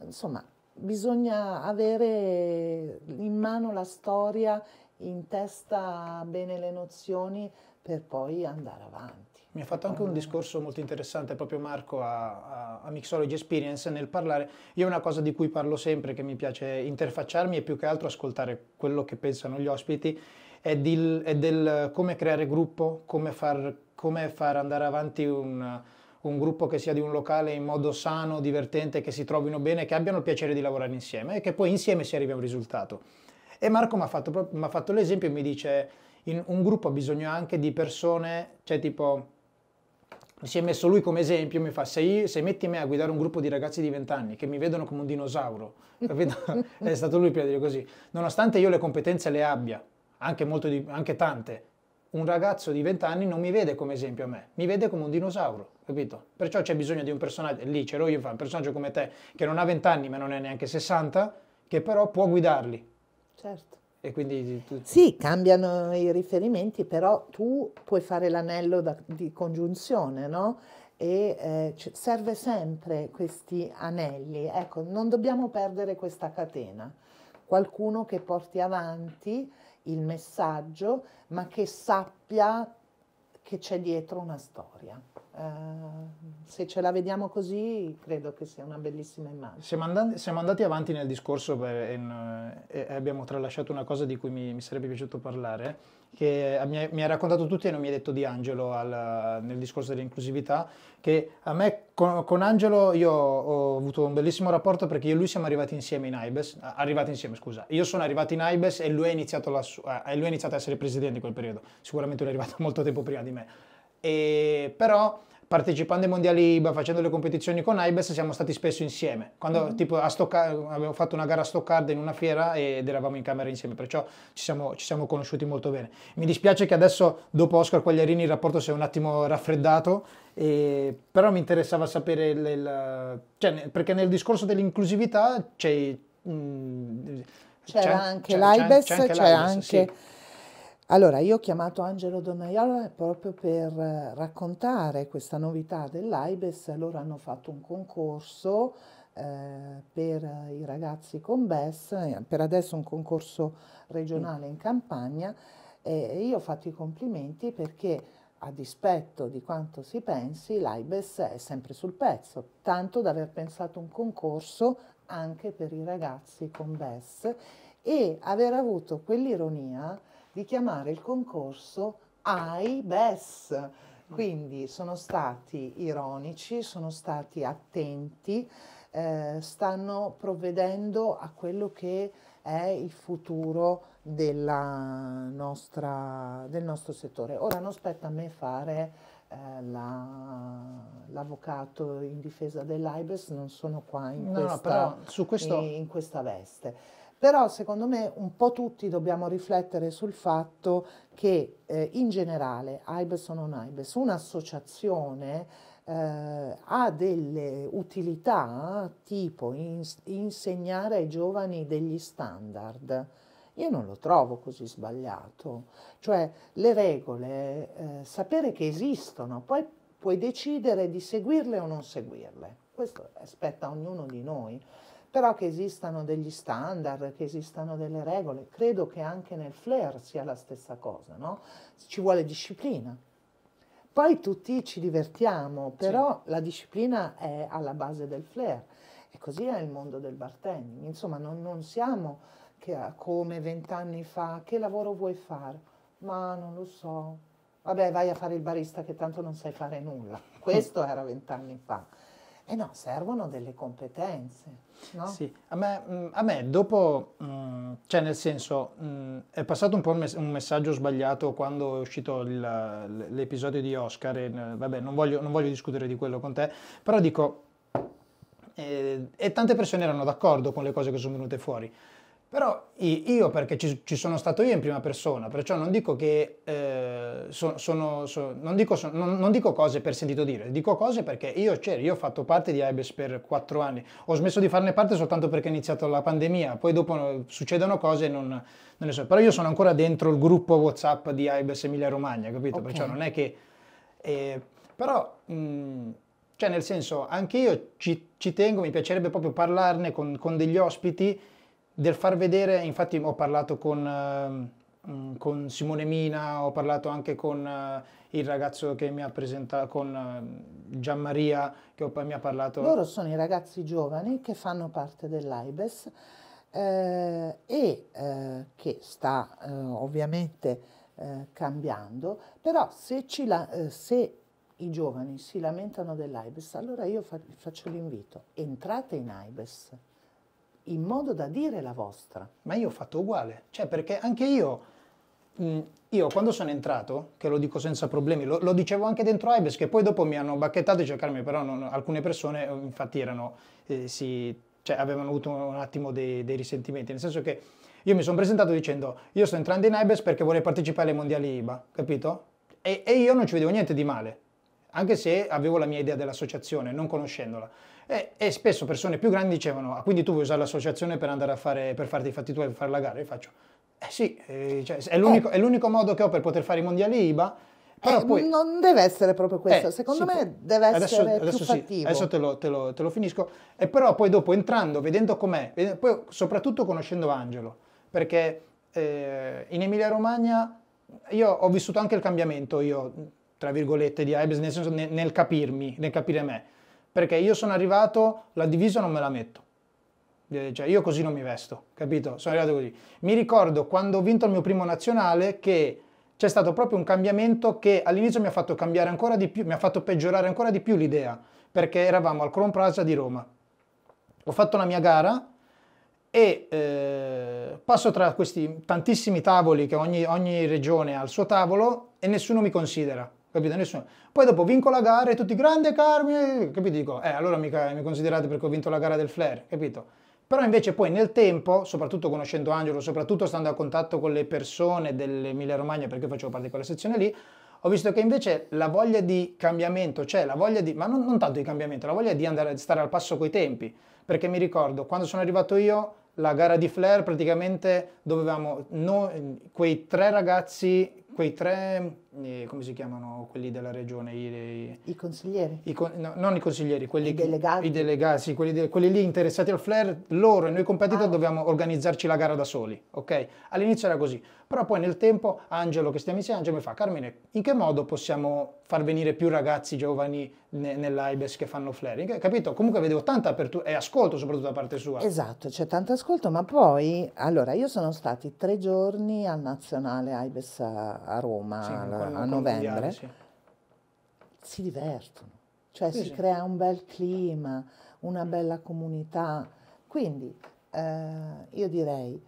[SPEAKER 1] insomma, bisogna avere in mano la storia, in testa bene le nozioni per poi andare avanti.
[SPEAKER 2] Mi ha fatto anche un discorso molto interessante proprio Marco a, a, a, Mixology Experience nel parlare. Io una cosa di cui parlo sempre, che mi piace interfacciarmi e più che altro ascoltare quello che pensano gli ospiti, è, di, è del come creare gruppo, come far, come far andare avanti un un gruppo che sia di un locale in modo sano, divertente, che si trovino bene, che abbiano il piacere di lavorare insieme e che poi insieme si arrivi a un risultato. E Marco mi ha fatto, fatto l'esempio e mi dice, in un gruppo ha bisogno anche di persone, cioè tipo, si è messo lui come esempio, mi fa, se, io, se metti me a guidare un gruppo di ragazzi di 20 anni che mi vedono come un dinosauro, è stato lui per dire così, nonostante io le competenze le abbia, anche, di, anche tante, un ragazzo di 20 anni non mi vede come esempio a me, mi vede come un dinosauro, capito? Perciò c'è bisogno di un personaggio, lì c'ero io, un personaggio come te, che non ha 20 anni ma non è neanche 60, che però può guidarli. Certo. E quindi tu...
[SPEAKER 1] Sì, cambiano i riferimenti, però tu puoi fare l'anello da, di congiunzione, no? E eh, serve sempre questi anelli. Ecco, non dobbiamo perdere questa catena. Qualcuno che porti avanti il messaggio, ma che sappia che c'è dietro una storia. Eh, se ce la vediamo così, credo che sia una bellissima immagine. Siamo
[SPEAKER 2] andati, siamo andati avanti nel discorso beh, in, eh, e abbiamo tralasciato una cosa di cui mi, mi sarebbe piaciuto parlare, che mi, mi ha raccontato tutti e non mi ha detto di Angelo al, nel discorso dell'inclusività, che a me con, con, Angelo io ho avuto un bellissimo rapporto perché io e lui siamo arrivati insieme in IBES, arrivati insieme scusa, io sono arrivato in IBES e lui ha iniziato, eh, iniziato a essere presidente in quel periodo, sicuramente lui è arrivato molto tempo prima di me. E, però partecipando ai mondiali IBA, facendo le competizioni con IBES, siamo stati spesso insieme. Quando mm-hmm. tipo a Stoccarda, avevo fatto una gara a Stoccarda in una fiera ed eravamo in camera insieme, perciò ci siamo, ci siamo conosciuti molto bene. Mi dispiace che adesso, dopo Oscar Quagliarini, il rapporto sia un attimo raffreddato, e, però mi interessava sapere, le, la, cioè, perché nel discorso dell'inclusività c'è... Mh, mm, c'era, c'è, anche c'è, c'è anche l'IBES, c'è anche,
[SPEAKER 1] allora, io ho chiamato Angelo Donaiola proprio per eh, raccontare questa novità dell'AIBES, loro hanno fatto un concorso eh, per i ragazzi con BES, eh, per adesso un concorso regionale in campagna e io ho fatto i complimenti perché a dispetto di quanto si pensi, l'AIBES è sempre sul pezzo, tanto da aver pensato un concorso anche per i ragazzi con BES e aver avuto quell'ironia di chiamare il concorso AIBES. Quindi sono stati ironici, sono stati attenti, eh, stanno provvedendo a quello che è il futuro nostra, del nostro settore. Ora non spetta a me fare eh, l'avvocato in difesa dell'AIBES, non sono qua in, no, questa, no, questo... in, in questa veste però secondo me un po' tutti dobbiamo riflettere sul fatto che eh, in generale, IBES o non IBES, un'associazione eh, ha delle utilità tipo in, insegnare ai giovani degli standard. Io non lo trovo così sbagliato, cioè le regole, eh, sapere che esistono, poi puoi decidere di seguirle o non seguirle, questo aspetta ognuno di noi però che esistano degli standard, che esistano delle regole, credo che anche nel flair sia la stessa cosa, no? Ci vuole disciplina. Poi tutti ci divertiamo, però sì. la disciplina è alla base del flair e così è il mondo del bartending. Insomma, non, non siamo che, come vent'anni fa, che lavoro vuoi fare? Ma non lo so. Vabbè, vai a fare il barista che tanto non sai fare nulla. Questo era vent'anni fa. E eh no, servono delle competenze. No? Sì,
[SPEAKER 2] a me, mm, a me dopo, mm, cioè nel senso, mm, è passato un po' un, messaggio sbagliato quando è uscito il, l'episodio di Oscar, e, eh, vabbè non voglio, non voglio discutere di quello con te, però dico, eh, e tante persone erano d'accordo con le cose che sono venute fuori. Però io, perché ci, ci, sono stato io in prima persona, perciò non dico che eh, so, sono, so, non, dico, so, non, non, dico, cose per sentito dire, dico cose perché io c'ero, cioè, io ho fatto parte di IBES per quattro anni, ho smesso di farne parte soltanto perché è iniziata la pandemia, poi dopo eh, succedono cose e non, non ne so, però io sono ancora dentro il gruppo WhatsApp di IBES Emilia Romagna, capito? Okay. Perciò non è che... Eh, però... Mh, mm, cioè nel senso, anche io ci, ci, tengo, mi piacerebbe proprio parlarne con, con degli ospiti del far vedere, infatti ho parlato con, ehm, mm, con Simone Mina, ho parlato anche con eh, il ragazzo che mi ha presentato, con ehm, Gianmaria che mi ha parlato. Loro sono
[SPEAKER 1] i ragazzi giovani che fanno parte dell'AIBES eh, e eh, che sta eh, ovviamente eh, cambiando, però se, la, eh, se, i giovani si lamentano dell'AIBES, allora io fa faccio l'invito, entrate in AIBES in modo da dire la vostra. Ma io ho fatto
[SPEAKER 2] uguale, cioè perché anche io, mh, mm, io quando sono entrato, che lo dico senza problemi, lo, lo dicevo anche dentro Aibes, che poi dopo mi hanno bacchettato di cercarmi, però non, alcune persone eh, infatti erano, eh, si, cioè, avevano avuto un attimo dei, dei risentimenti, nel senso che io mi sono presentato dicendo io sto entrando in Aibes perché vorrei partecipare ai mondiali IBA, capito? E, e io non ci vedevo niente di male anche se avevo la mia idea dell'associazione, non conoscendola. E, e spesso persone più grandi dicevano, ah, quindi tu vuoi usare l'associazione per andare a fare, per farti i fatti tuoi, per fare la gara? Io faccio, eh sì,
[SPEAKER 1] eh, cioè, è, l'unico, eh.
[SPEAKER 2] è, l'unico, modo che ho per poter fare i mondiali IBA, però eh, poi...
[SPEAKER 1] Non deve essere proprio questo, eh, secondo sì, me deve adesso, essere adesso più sì, fattivo. Adesso te
[SPEAKER 2] lo, te, lo, te lo, finisco, e però poi dopo entrando, vedendo com'è, poi soprattutto conoscendo Angelo, perché eh, in Emilia Romagna io ho vissuto anche il cambiamento, io tra virgolette, di Ibis, nel senso nel, nel capirmi, nel capire me. Perché io sono arrivato, la divisa non me la metto. Eh, cioè, io così non mi vesto, capito? Sono arrivato così. Mi ricordo quando ho vinto il mio primo nazionale che c'è stato proprio un cambiamento che all'inizio mi ha fatto cambiare ancora di più, mi ha fatto peggiorare ancora di più l'idea, perché eravamo al Cron Plaza di Roma. Ho fatto la mia gara e eh, passo tra questi tantissimi tavoli che ogni, ogni regione ha al suo tavolo e nessuno mi considera capito? Nessuno. Poi dopo vinco la gara e tutti grande Carmine, capito? Dico, eh, allora mica mi considerate perché ho vinto la gara del Flair, capito? Però invece poi nel tempo, soprattutto conoscendo Angelo, soprattutto stando a contatto con le persone dell'Emilia Romagna, perché facevo parte di quella sezione lì, ho visto che invece la voglia di cambiamento, cioè la voglia di, ma non, non tanto di cambiamento, la voglia di andare, di stare al passo coi tempi, perché mi ricordo quando sono arrivato io, la gara di Flair praticamente dovevamo, noi, quei tre ragazzi, quei tre eh, come si chiamano quelli della regione? I, I consiglieri? I, no, non i consiglieri, quelli, I delegati. I delegati, sì, quelli, de, quelli, lì interessati al flare, loro e noi competitor ah. dovevamo organizzarci la gara da soli, ok? All'inizio era così, però poi nel tempo Angelo, che stiamo insieme, Angelo mi fa, Carmine, in che modo possiamo far venire più ragazzi giovani ne, nell'Aibes che fanno flare? Capito? Comunque vedevo tanta apertura e ascolto soprattutto da parte sua.
[SPEAKER 1] Esatto, c'è tanto ascolto, ma poi, allora, io sono stati tre giorni al nazionale Ibes a, a Roma. Sì, a novembre, sì. si divertono, cioè sì, si sì. crea un bel clima, una bella comunità. Quindi eh, io direi,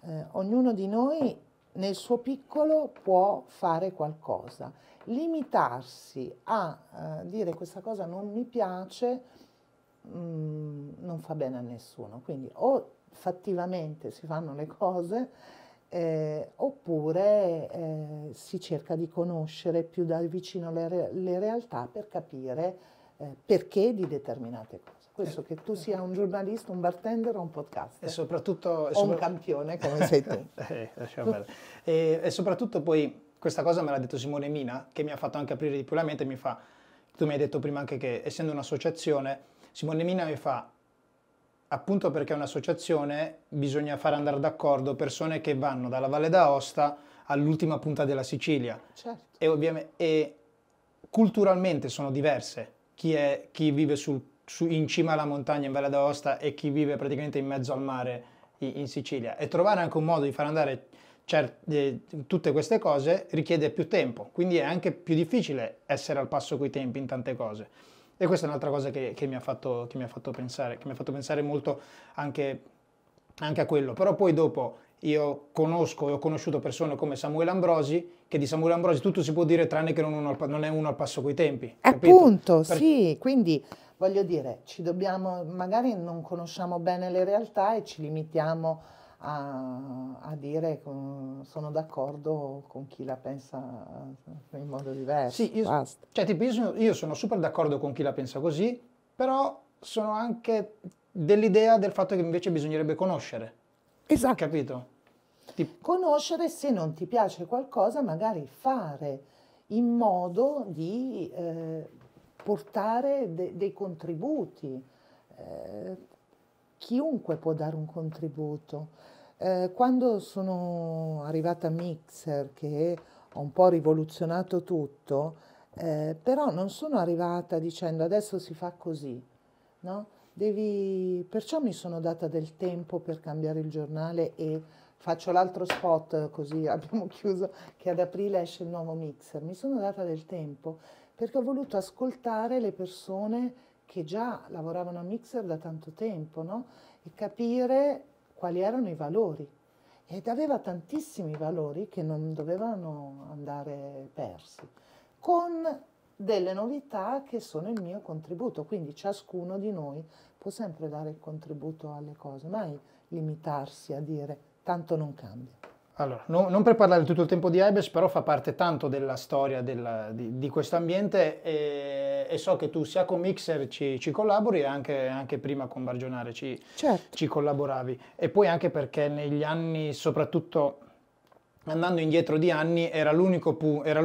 [SPEAKER 1] eh, ognuno di noi nel suo piccolo può fare qualcosa. Limitarsi a eh, dire questa cosa non mi piace mh, mm, non fa bene a nessuno. Quindi o fattivamente si fanno le cose, eh, oppure eh, si cerca di conoscere più da vicino le, re- le realtà per capire eh, perché di determinate cose. Questo eh. che tu sia un giornalista, un bartender o un podcast. E soprattutto... O sopra- un campione come sei tu.
[SPEAKER 2] Eh, e, e, soprattutto poi questa cosa me l'ha detto Simone Mina, che mi ha fatto anche aprire di più la mente, mi fa, tu mi hai detto prima anche che essendo un'associazione, Simone Mina mi fa, appunto perché è un'associazione bisogna far andare d'accordo persone che vanno dalla Valle d'Aosta all'ultima punta della Sicilia. Certo. E, e, culturalmente sono diverse. Chi, è, chi vive sul, su, in cima alla montagna in Valle d'Aosta e chi vive praticamente in mezzo al mare in, in Sicilia. E trovare anche un modo di far andare certe, tutte queste cose richiede più tempo, quindi è anche più difficile essere al passo coi tempi in tante cose. E questa è un'altra cosa che, che, mi fatto, che, mi ha fatto, pensare, che mi ha fatto pensare molto anche, anche a quello. Però poi dopo io conosco e ho conosciuto persone come Samuele Ambrosi, che di Samuele Ambrosi tutto si può dire tranne che non, uno, non è uno al passo coi tempi.
[SPEAKER 1] Appunto, per... sì, quindi voglio dire, ci dobbiamo, magari non conosciamo bene le realtà e ci limitiamo a a, a dire con, sono d'accordo con chi la pensa in modo diverso.
[SPEAKER 2] Sì, io, cioè, tipo, io, io sono super d'accordo con chi la pensa così, però sono anche dell'idea del fatto che invece bisognerebbe conoscere. Esatto. Capito?
[SPEAKER 1] Ti... Conoscere se non ti piace qualcosa, magari fare in modo di eh, portare de- dei contributi. Eh, chiunque può dare un contributo. Eh, quando sono arrivata a Mixer, che ho un po' rivoluzionato tutto, eh, però non sono arrivata dicendo adesso si fa così, no? Devi... Perciò mi sono data del tempo per cambiare il giornale e faccio l'altro spot così abbiamo chiuso che ad aprile esce il nuovo mixer. Mi sono data del tempo perché ho voluto ascoltare le persone che già lavoravano a mixer da tanto tempo no? e capire quali erano i valori ed aveva tantissimi valori che non dovevano andare persi, con delle novità che sono il mio contributo, quindi ciascuno di noi può sempre dare il contributo alle cose, mai limitarsi a dire tanto non cambia. Allora, no, non
[SPEAKER 2] per parlare tutto il tempo di Ibis, però fa parte tanto della storia della, di, di questo ambiente e, e, so che tu sia con Mixer ci, ci collabori e anche, anche, prima con Bargionare ci, certo. ci collaboravi. E poi anche perché negli anni, soprattutto andando indietro di anni, era, pu- era,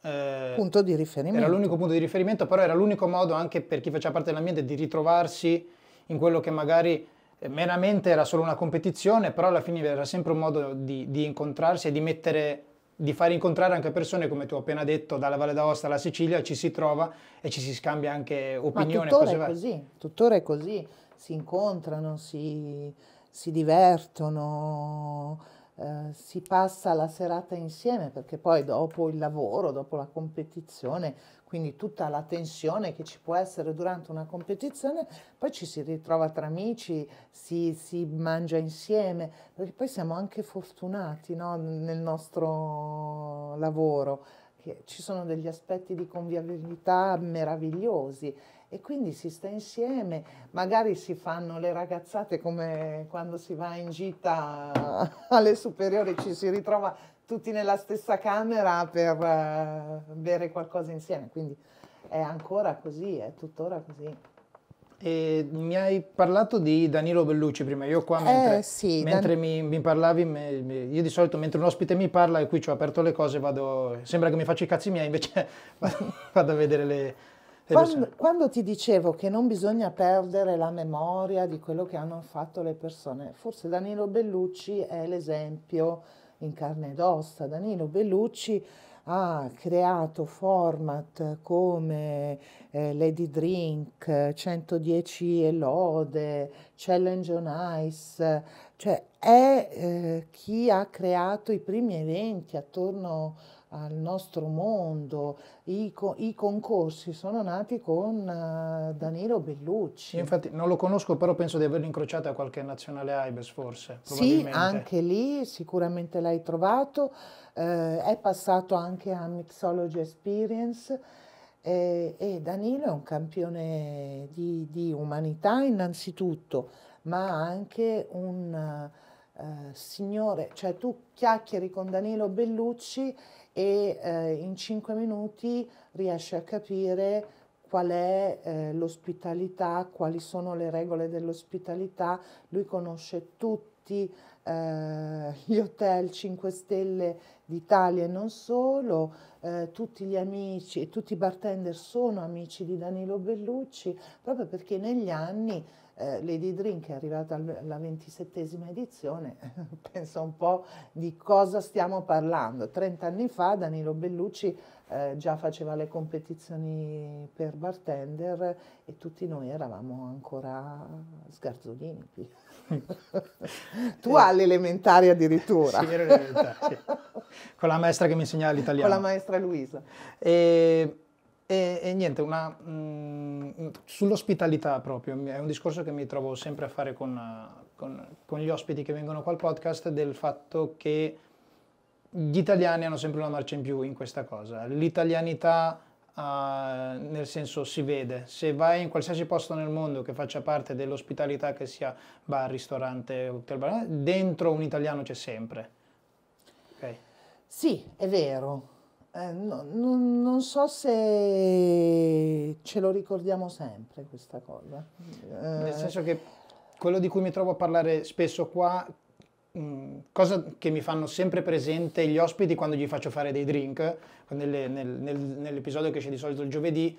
[SPEAKER 2] eh,
[SPEAKER 1] punto di riferimento. era l'unico
[SPEAKER 2] punto di riferimento, però era l'unico modo anche per chi faceva parte dell'ambiente di ritrovarsi in quello che magari eh, meramente era solo una competizione, però alla fine era sempre un modo di, di incontrarsi e di, mettere, di far incontrare anche persone, come tu hai appena detto, dalla Valle d'Aosta alla Sicilia, ci si trova e ci si scambia anche opinioni. Ma tuttora cose è
[SPEAKER 1] così, tuttora è così, si incontrano, si, si divertono, eh, si passa la serata insieme, perché poi dopo il lavoro, dopo la competizione, quindi tutta la tensione che ci può essere durante una competizione, poi ci si ritrova tra amici, si, si mangia insieme, perché poi siamo anche fortunati no? nel nostro lavoro, che ci sono degli aspetti di convivialità meravigliosi e quindi si sta insieme, magari si fanno le ragazzate come quando si va in gita alle superiori, ci si ritrova tutti nella stessa camera per uh, bere qualcosa insieme, quindi è ancora così, è tuttora così. E
[SPEAKER 2] mi hai parlato di Danilo Bellucci prima, io qua eh, mentre, eh, sì, mentre Dan... mi, mi, parlavi, me, me, io di solito mentre un ospite mi parla e qui ci ho aperto le cose vado, sembra che mi faccia i cazzi miei, invece vado a vedere le...
[SPEAKER 1] le quando, quando, ti dicevo che non bisogna perdere la memoria di quello che hanno fatto le persone, forse Danilo Bellucci è l'esempio in carne ed ossa, Danilo Bellucci ha creato format come eh, Lady Drink, 110 Elode, Challenge on Ice, cioè è eh, chi ha creato i primi eventi attorno a al nostro mondo. I, co- I, concorsi sono nati con uh, Danilo Bellucci. Io infatti
[SPEAKER 2] non lo conosco, però penso di averlo incrociato a qualche nazionale Ibes, forse. Sì, anche
[SPEAKER 1] lì sicuramente l'hai trovato. Eh, è passato anche a Mixology Experience. Eh, e Danilo è un campione di, di umanità innanzitutto, ma anche un uh, signore, cioè tu chiacchieri con Danilo Bellucci e eh, in cinque minuti riesce a capire qual è eh, l'ospitalità, quali sono le regole dell'ospitalità, lui conosce tutti eh, gli hotel 5 stelle d'Italia e non solo, eh, tutti gli amici e tutti i bartender sono amici di Danilo Bellucci, proprio perché negli anni eh, Lady Drink è arrivata alla ventisettesima edizione, pensa un po' di cosa stiamo parlando. Trent'anni fa Danilo Bellucci eh, già faceva le competizioni per bartender e tutti noi eravamo ancora sgarzolini. tu eh, all'elementare addirittura. Sì, ero elementare. Con la maestra che mi insegnava l'italiano. Con la maestra Luisa.
[SPEAKER 2] E e, e niente, mm, sull'ospitalità proprio, è un discorso che mi trovo sempre a fare con, con, con gli ospiti che vengono qua al podcast del fatto che gli italiani hanno sempre una marcia in più in questa cosa. L'italianità Uh, nel senso si vede. Se vai in qualsiasi posto nel mondo che faccia parte dell'ospitalità, che sia bar, ristorante, hotel, bar, dentro un italiano c'è sempre. Okay.
[SPEAKER 1] Sì, è vero. Eh, no, non, so se ce lo ricordiamo sempre questa cosa. Eh, nel senso
[SPEAKER 2] che quello di cui mi trovo a parlare spesso qua,
[SPEAKER 1] mh, mm, cosa
[SPEAKER 2] che mi fanno sempre presente gli ospiti quando gli faccio fare dei drink, nelle, nel, nel, nell'episodio che c'è di solito il giovedì,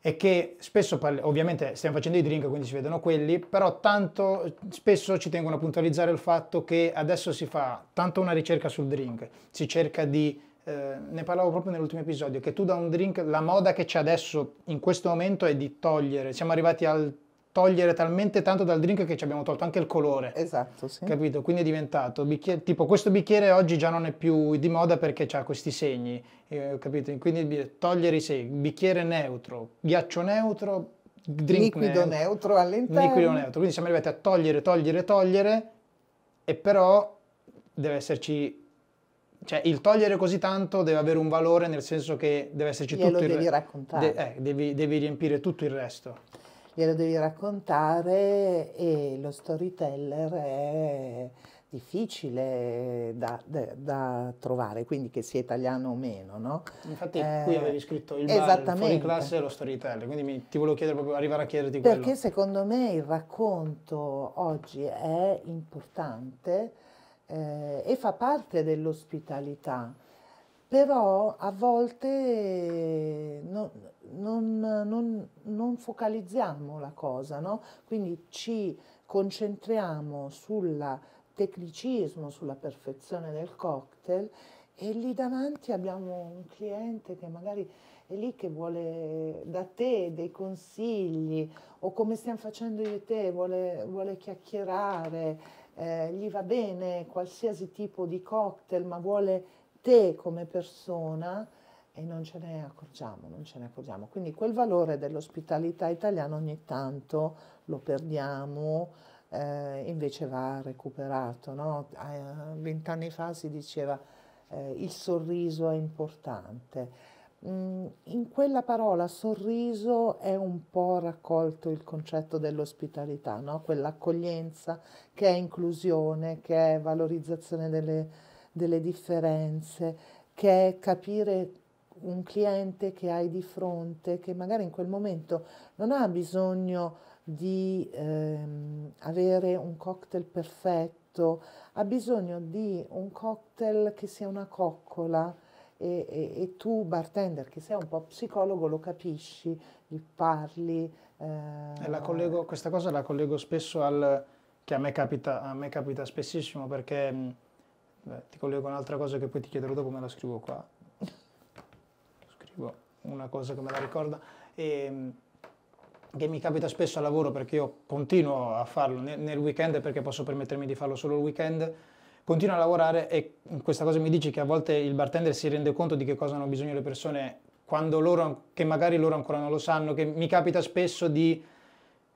[SPEAKER 2] è che spesso, parli, ovviamente stiamo facendo i drink, quindi si vedono quelli, però tanto spesso ci tengono a puntualizzare il fatto che adesso si fa tanto una ricerca sul drink, si cerca di eh, ne parlavo proprio nell'ultimo episodio, che tu da un drink, la moda che c'è adesso in questo momento è di togliere, siamo arrivati al togliere talmente tanto dal drink che ci abbiamo tolto anche il colore. Esatto, sì. Capito? Quindi è diventato bicchiere, tipo questo bicchiere oggi già non è più di moda perché ha questi segni, eh, capito? Quindi togliere i segni, bicchiere neutro, ghiaccio neutro, drink liquido neutro,
[SPEAKER 1] neutro all'interno. Liquido neutro,
[SPEAKER 2] quindi siamo arrivati a togliere, togliere, togliere e però deve esserci cioè il togliere così tanto deve avere un valore nel senso che deve esserci Glielo tutto il devi raccontare. De- eh, devi, devi, riempire tutto il resto.
[SPEAKER 1] Glielo devi raccontare e lo storyteller è difficile da, da, da trovare, quindi che sia italiano o meno, no?
[SPEAKER 2] Infatti eh, qui avevi scritto il bar, fuori classe e lo storyteller, quindi mi, ti volevo chiedere proprio, arrivare a chiederti quello. Perché
[SPEAKER 1] secondo me il racconto oggi è importante eh, e fa parte dell'ospitalità, però a volte eh, non, non, non, non focalizziamo la cosa, no? quindi ci concentriamo sul tecnicismo, sulla perfezione del cocktail e lì davanti abbiamo un cliente che magari è lì che vuole da te dei consigli o come stiamo facendo io e te, vuole, vuole chiacchierare eh, gli va bene qualsiasi tipo di cocktail, ma vuole te come persona e non ce ne accorgiamo, non ce ne accorgiamo. Quindi quel valore dell'ospitalità italiana ogni tanto lo perdiamo, eh, invece va recuperato. No? Eh, vent'anni fa si diceva eh, il sorriso è importante. Mm, in quella parola sorriso è un po' raccolto il concetto dell'ospitalità, no? quell'accoglienza che è inclusione, che è valorizzazione delle, delle differenze, che è capire un cliente che hai di fronte, che magari in quel momento non ha bisogno di ehm, avere un cocktail perfetto, ha bisogno di un cocktail che sia una coccola e, e, e tu bartender che sei un po' psicologo lo capisci, gli parli. Eh... Collego, questa
[SPEAKER 2] cosa la collego spesso al, che a me capita, a me capita spessissimo perché mm, beh, ti collego un'altra cosa che poi ti chiederò dopo, me la scrivo qua. Scrivo una cosa che me la ricorda. E, ehm, che mi capita spesso al lavoro perché io continuo a farlo nel, nel weekend perché posso permettermi di farlo solo il weekend continua a lavorare e questa cosa mi dici che a volte il bartender si rende conto di che cosa hanno bisogno le persone quando loro, che magari loro ancora non lo sanno, che mi capita spesso di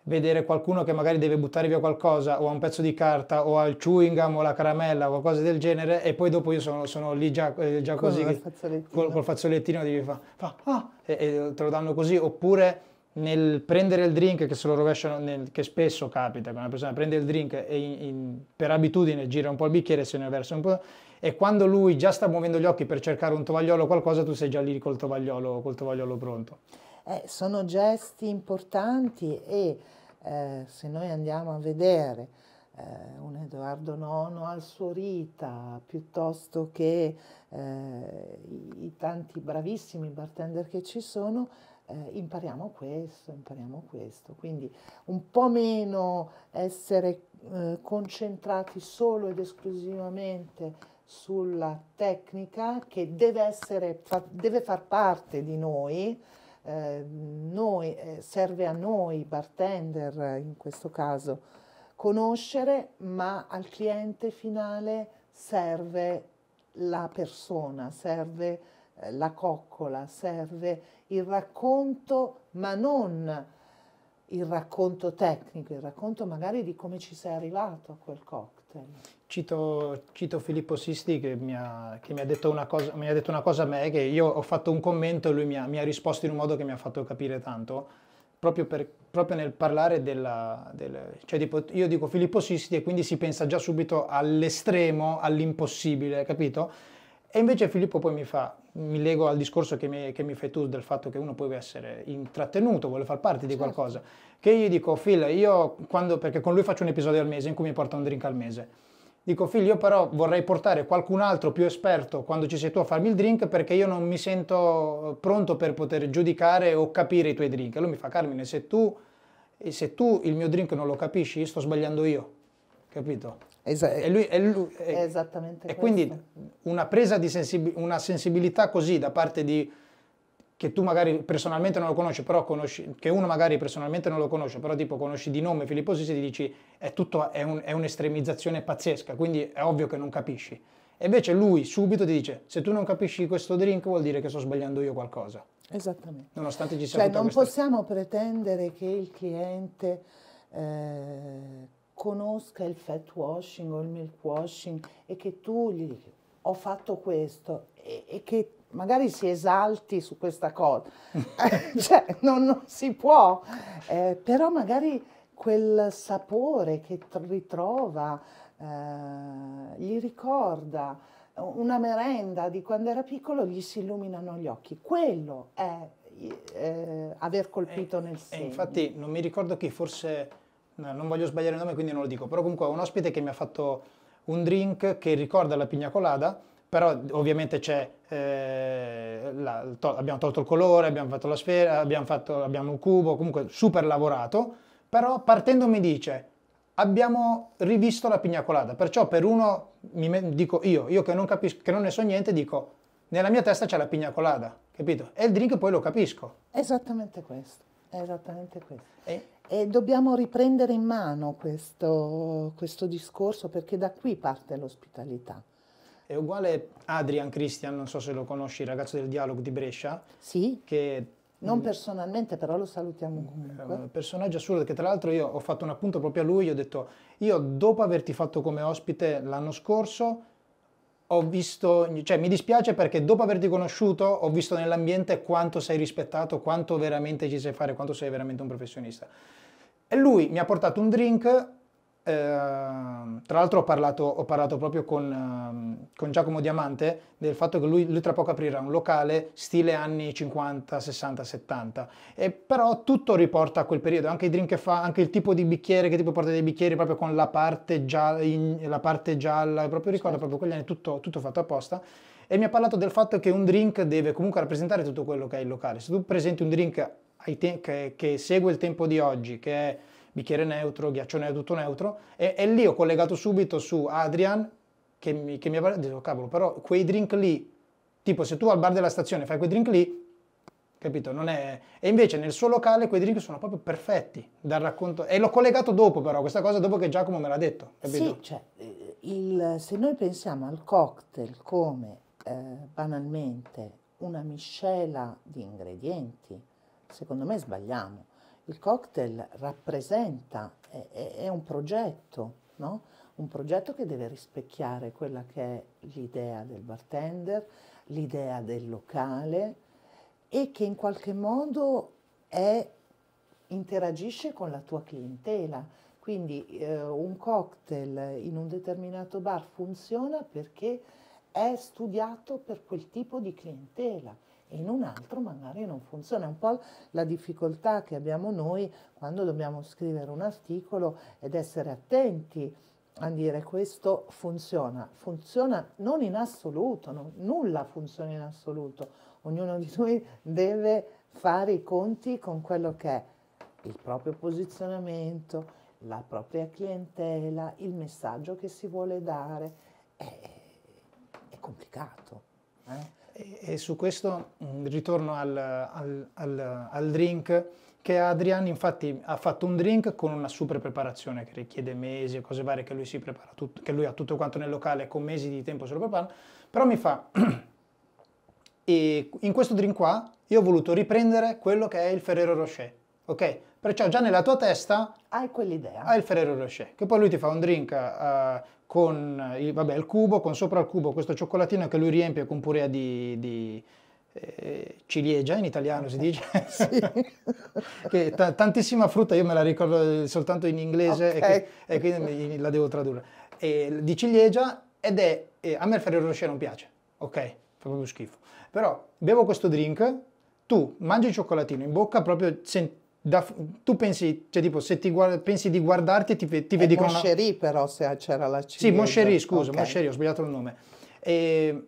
[SPEAKER 2] vedere qualcuno che magari deve buttare via qualcosa o ha un pezzo di carta o ha il chewing gum o la caramella o qualcosa del genere e poi dopo io sono, sono lì già, eh, già così col fazzolettino, col, col fazzolettino devi fare fa, ah, e, e te lo danno così oppure nel prendere il drink che se lo rovesciano, nel, che spesso capita, che una persona prende il drink e in, in, per abitudine gira un po' il bicchiere, se ne versa un po', e quando lui già sta muovendo gli occhi per cercare un tovagliolo o qualcosa, tu sei già lì col tovagliolo, col tovagliolo pronto.
[SPEAKER 1] Eh, sono gesti importanti e eh, se noi andiamo a vedere eh, un Edoardo IX al suo Rita, piuttosto che eh, i tanti bravissimi bartender che ci sono, eh, impariamo questo, impariamo questo. Quindi un po' meno essere eh, concentrati solo ed esclusivamente sulla tecnica che deve, essere, fa, deve far parte di noi, eh, noi eh, serve a noi, bartender in questo caso, conoscere, ma al cliente finale serve la persona, serve eh, la coccola, serve il racconto, ma non il racconto tecnico, il racconto magari di come ci sei arrivato a quel cocktail.
[SPEAKER 2] Cito, cito Filippo Sisti che, mi ha, che mi, ha cosa, mi ha, detto una cosa, a me, che io ho fatto un commento e lui mi ha, mi ha risposto in un modo che mi ha fatto capire tanto. Proprio, per, proprio, nel parlare della... Del, cioè tipo, io dico Filippo Sisti e quindi si pensa già subito all'estremo, all'impossibile, capito? E invece Filippo poi mi fa, mi lego al discorso che mi, che mi, fai tu del fatto che uno può essere intrattenuto, vuole far parte di certo. qualcosa, che io dico, Phil, io quando, perché con lui faccio un episodio al mese in cui mi porta un drink al mese, dico Phil, io però vorrei portare qualcun altro più esperto quando ci sei tu a farmi il drink perché io non mi sento pronto per poter giudicare o capire i tuoi drink. E lui mi fa, Carmine, se tu, se tu il mio drink non lo capisci, sto sbagliando io, capito? Esa- e, lui, e, lui,
[SPEAKER 1] e, è esattamente e questo. quindi
[SPEAKER 2] una presa di sensibil- una sensibilità così da parte di che tu magari personalmente non lo conosci, però conosci, che uno magari personalmente non lo conosce, però tipo conosci di nome Filippo Sisi, ti dici è, tutto, è, un, è un'estremizzazione pazzesca, quindi è ovvio che non capisci. E invece lui subito ti dice: Se tu non capisci questo drink, vuol dire che sto sbagliando io qualcosa.
[SPEAKER 1] Esattamente. Nonostante ci sia cioè, non possiamo pretendere che il cliente eh, conosca il fat washing o il milk washing e che tu gli dici ho fatto questo e, e che magari si esalti su questa cosa, cioè non, non, si può, eh, però magari quel sapore che ritrova eh, gli ricorda una merenda di quando era piccolo, gli si illuminano gli occhi. Quello è eh, aver colpito eh, nel E eh, infatti
[SPEAKER 2] non mi ricordo chi forse eh, non voglio sbagliare il nome quindi non lo dico, però comunque è un ospite che mi ha fatto un drink che ricorda la pigna colada, però ovviamente c'è, eh, la, to- abbiamo tolto il colore, abbiamo fatto la sfera, abbiamo, fatto, abbiamo un cubo, comunque super lavorato, però partendo mi dice abbiamo rivisto la pigna colada, perciò per uno, me- dico io, io che non, capisco, che non ne so niente, dico nella mia testa c'è la pigna colada, capito? E il drink
[SPEAKER 1] poi lo capisco. Esattamente questo, esattamente questo. E- e dobbiamo riprendere in mano questo, questo discorso perché da qui parte l'ospitalità.
[SPEAKER 2] È uguale Adrian Christian, non so se lo conosci, il ragazzo del dialogo di Brescia. Sì. Che non mm,
[SPEAKER 1] personalmente, però lo salutiamo mm, comunque. Eh,
[SPEAKER 2] personaggio assurdo che tra l'altro io ho fatto un appunto proprio a lui, gli ho detto io dopo averti fatto come ospite l'anno scorso ho visto, cioè mi dispiace perché dopo averti conosciuto ho visto nell'ambiente quanto sei rispettato, quanto veramente ci sai fare, quanto sei veramente un professionista. E lui mi ha portato un drink Uh, tra l'altro ho parlato, ho parlato proprio con, uh, con, Giacomo Diamante del fatto che lui, lui, tra poco aprirà un locale stile anni 50, 60, 70 e però tutto riporta a quel periodo anche i drink che fa, anche il tipo di bicchiere che tipo porta dei bicchieri proprio con la parte gialla, in, la parte gialla proprio ricordo certo. sì. proprio quegli anni tutto, tutto fatto apposta e mi ha parlato del fatto che un drink deve comunque rappresentare tutto quello che è il locale se tu presenti un drink che, che, segue il tempo di oggi, che è bicchiere neutro, ghiaccio neutro, tutto neutro, e, e lì ho collegato subito su Adrian, che mi, che mi ha detto, cavolo, però quei drink lì, tipo se tu al bar della stazione fai quei drink lì, capito? È... E invece nel suo locale quei drink sono proprio perfetti dal racconto. E l'ho collegato dopo però, questa cosa dopo che Giacomo me l'ha detto. Capito? Sì,
[SPEAKER 1] cioè, eh, il, se noi pensiamo al cocktail come eh, banalmente una miscela di ingredienti, Secondo me sbagliamo. Il cocktail rappresenta, è, è un progetto, no? un progetto che deve rispecchiare quella che è l'idea del bartender, l'idea del locale e che in qualche modo è, interagisce con la tua clientela. Quindi eh, un cocktail in un determinato bar funziona perché è studiato per quel tipo di clientela e in un altro magari non funziona. È un po' la difficoltà che abbiamo noi quando dobbiamo scrivere un articolo ed essere attenti a dire questo funziona, funziona non in assoluto, non, nulla funziona in assoluto, ognuno di noi deve fare i conti con quello che è il proprio posizionamento, la propria clientela, il messaggio che si vuole dare, è, è complicato.
[SPEAKER 2] Eh? E, su questo mm, ritorno al, al, al, al, drink che Adrian infatti ha fatto un drink con una super preparazione che richiede mesi e cose varie che lui si prepara, tutto, che lui ha tutto quanto nel locale con mesi di tempo se lo prepara, però mi fa e in questo drink qua io ho voluto riprendere quello che è il Ferrero Rocher, ok? Perciò già nella tua testa
[SPEAKER 1] hai quell'idea. Hai
[SPEAKER 2] il Ferrero Rocher, che poi lui ti fa un drink uh, con il, vabbè, il cubo, con sopra il cubo questo cioccolatino che lui riempie con purea di, di eh, ciliegia, in italiano si dice, che t- tantissima frutta, io me la ricordo soltanto in inglese okay. e, e, quindi la devo tradurre, e, di ciliegia ed è, eh, a me il Ferrero Rocher non piace, ok, fa proprio schifo, però bevo questo drink, tu mangi il cioccolatino in bocca, proprio senti da, tu pensi, cioè tipo, se ti guarda, pensi di
[SPEAKER 1] guardarti ti, ti vedi con una... però se c'era la C. Sì, Moscherì, scusa, okay. Moscherì, ho
[SPEAKER 2] sbagliato il nome. E,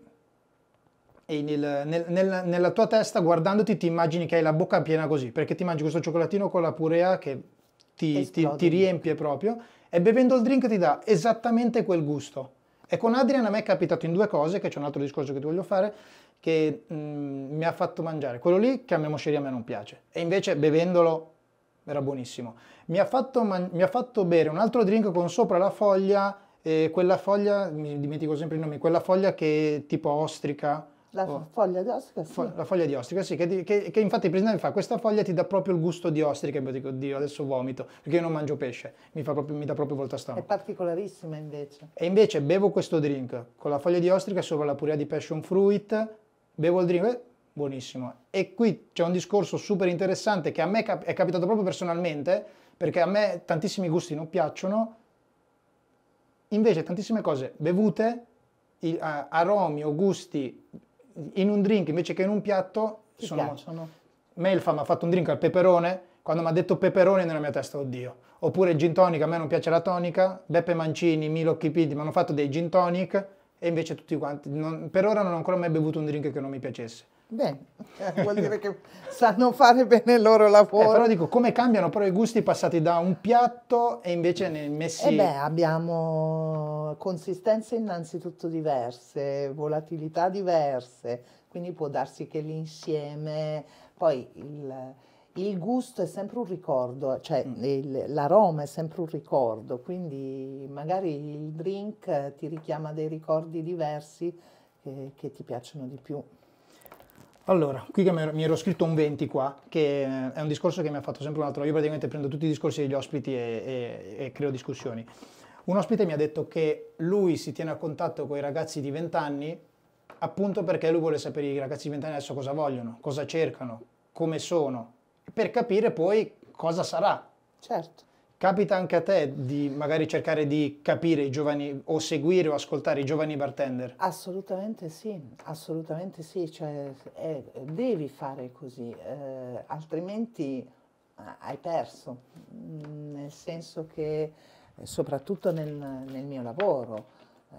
[SPEAKER 2] e nel, nel, nel, nella tua testa, guardandoti, ti immagini che hai la bocca piena così, perché ti mangi questo cioccolatino con la purea che ti, ti, ti riempie proprio, e bevendo il drink ti dà esattamente quel gusto. E con Adrian a me è capitato in due cose, che c'è un altro discorso che ti voglio fare, che mh, mm, mi ha fatto mangiare. Quello lì che a mia Memosceria a me non piace. E invece bevendolo era buonissimo. Mi ha fatto, man- mi ha fatto bere un altro drink con sopra la foglia, eh, quella foglia, mi dimentico sempre i nomi, quella foglia che tipo ostrica, la oh. foglia
[SPEAKER 1] di ostrica, sì. Fo-
[SPEAKER 2] la foglia di ostrica, sì, che, di- che, che infatti prima fa questa foglia ti dà proprio il gusto di ostrica, e poi dico, oddio, adesso vomito, perché io non mangio pesce, mi, proprio, mi dà proprio volta stampa. È
[SPEAKER 1] particolarissima invece.
[SPEAKER 2] E invece bevo questo drink con la foglia di ostrica sopra la purea di passion fruit, bevo il drink, eh, buonissimo. E qui c'è un discorso super interessante che a me cap- è capitato proprio personalmente, perché a me tantissimi gusti non piacciono, invece tantissime cose bevute, il, uh, aromi o gusti in un drink invece che in un piatto Ti sono... piacciono. Melfa mi ha fatto un drink al peperone, quando mi ha detto peperone nella mia testa, oddio. Oppure gin tonic, a me non piace la tonica, Beppe Mancini, Milo Chipidi mi hanno fatto dei gin tonic e invece tutti quanti, non, per ora non ho ancora mai bevuto un drink che non mi piacesse.
[SPEAKER 1] Beh, vuol dire che sanno fare bene il loro lavoro. Eh, però dico, come cambiano però i gusti passati da un piatto e invece ne messi... Eh beh, abbiamo consistenze innanzitutto diverse, volatilità diverse, quindi può darsi che l'insieme... Poi il, il gusto è sempre un ricordo, cioè mm. il, l'aroma è sempre un ricordo, quindi magari il drink ti richiama dei ricordi diversi che, che ti piacciono di più.
[SPEAKER 2] Allora, qui mi ero scritto un 20 qua, che è un discorso che mi ha fatto sempre un altro. Io praticamente prendo tutti i discorsi degli ospiti e, e, e creo discussioni. Un ospite mi ha detto che lui si tiene a contatto con i ragazzi di 20 anni appunto perché lui vuole sapere i ragazzi di 20 anni adesso cosa vogliono, cosa cercano, come sono, per capire poi cosa sarà. Certo. Capita anche a te di magari cercare di capire i giovani o seguire o ascoltare i giovani bartender?
[SPEAKER 1] Assolutamente sì, assolutamente sì, cioè, è, eh, devi fare così, eh, altrimenti ah, hai perso, mm, nel senso che eh, soprattutto nel, nel mio lavoro, eh,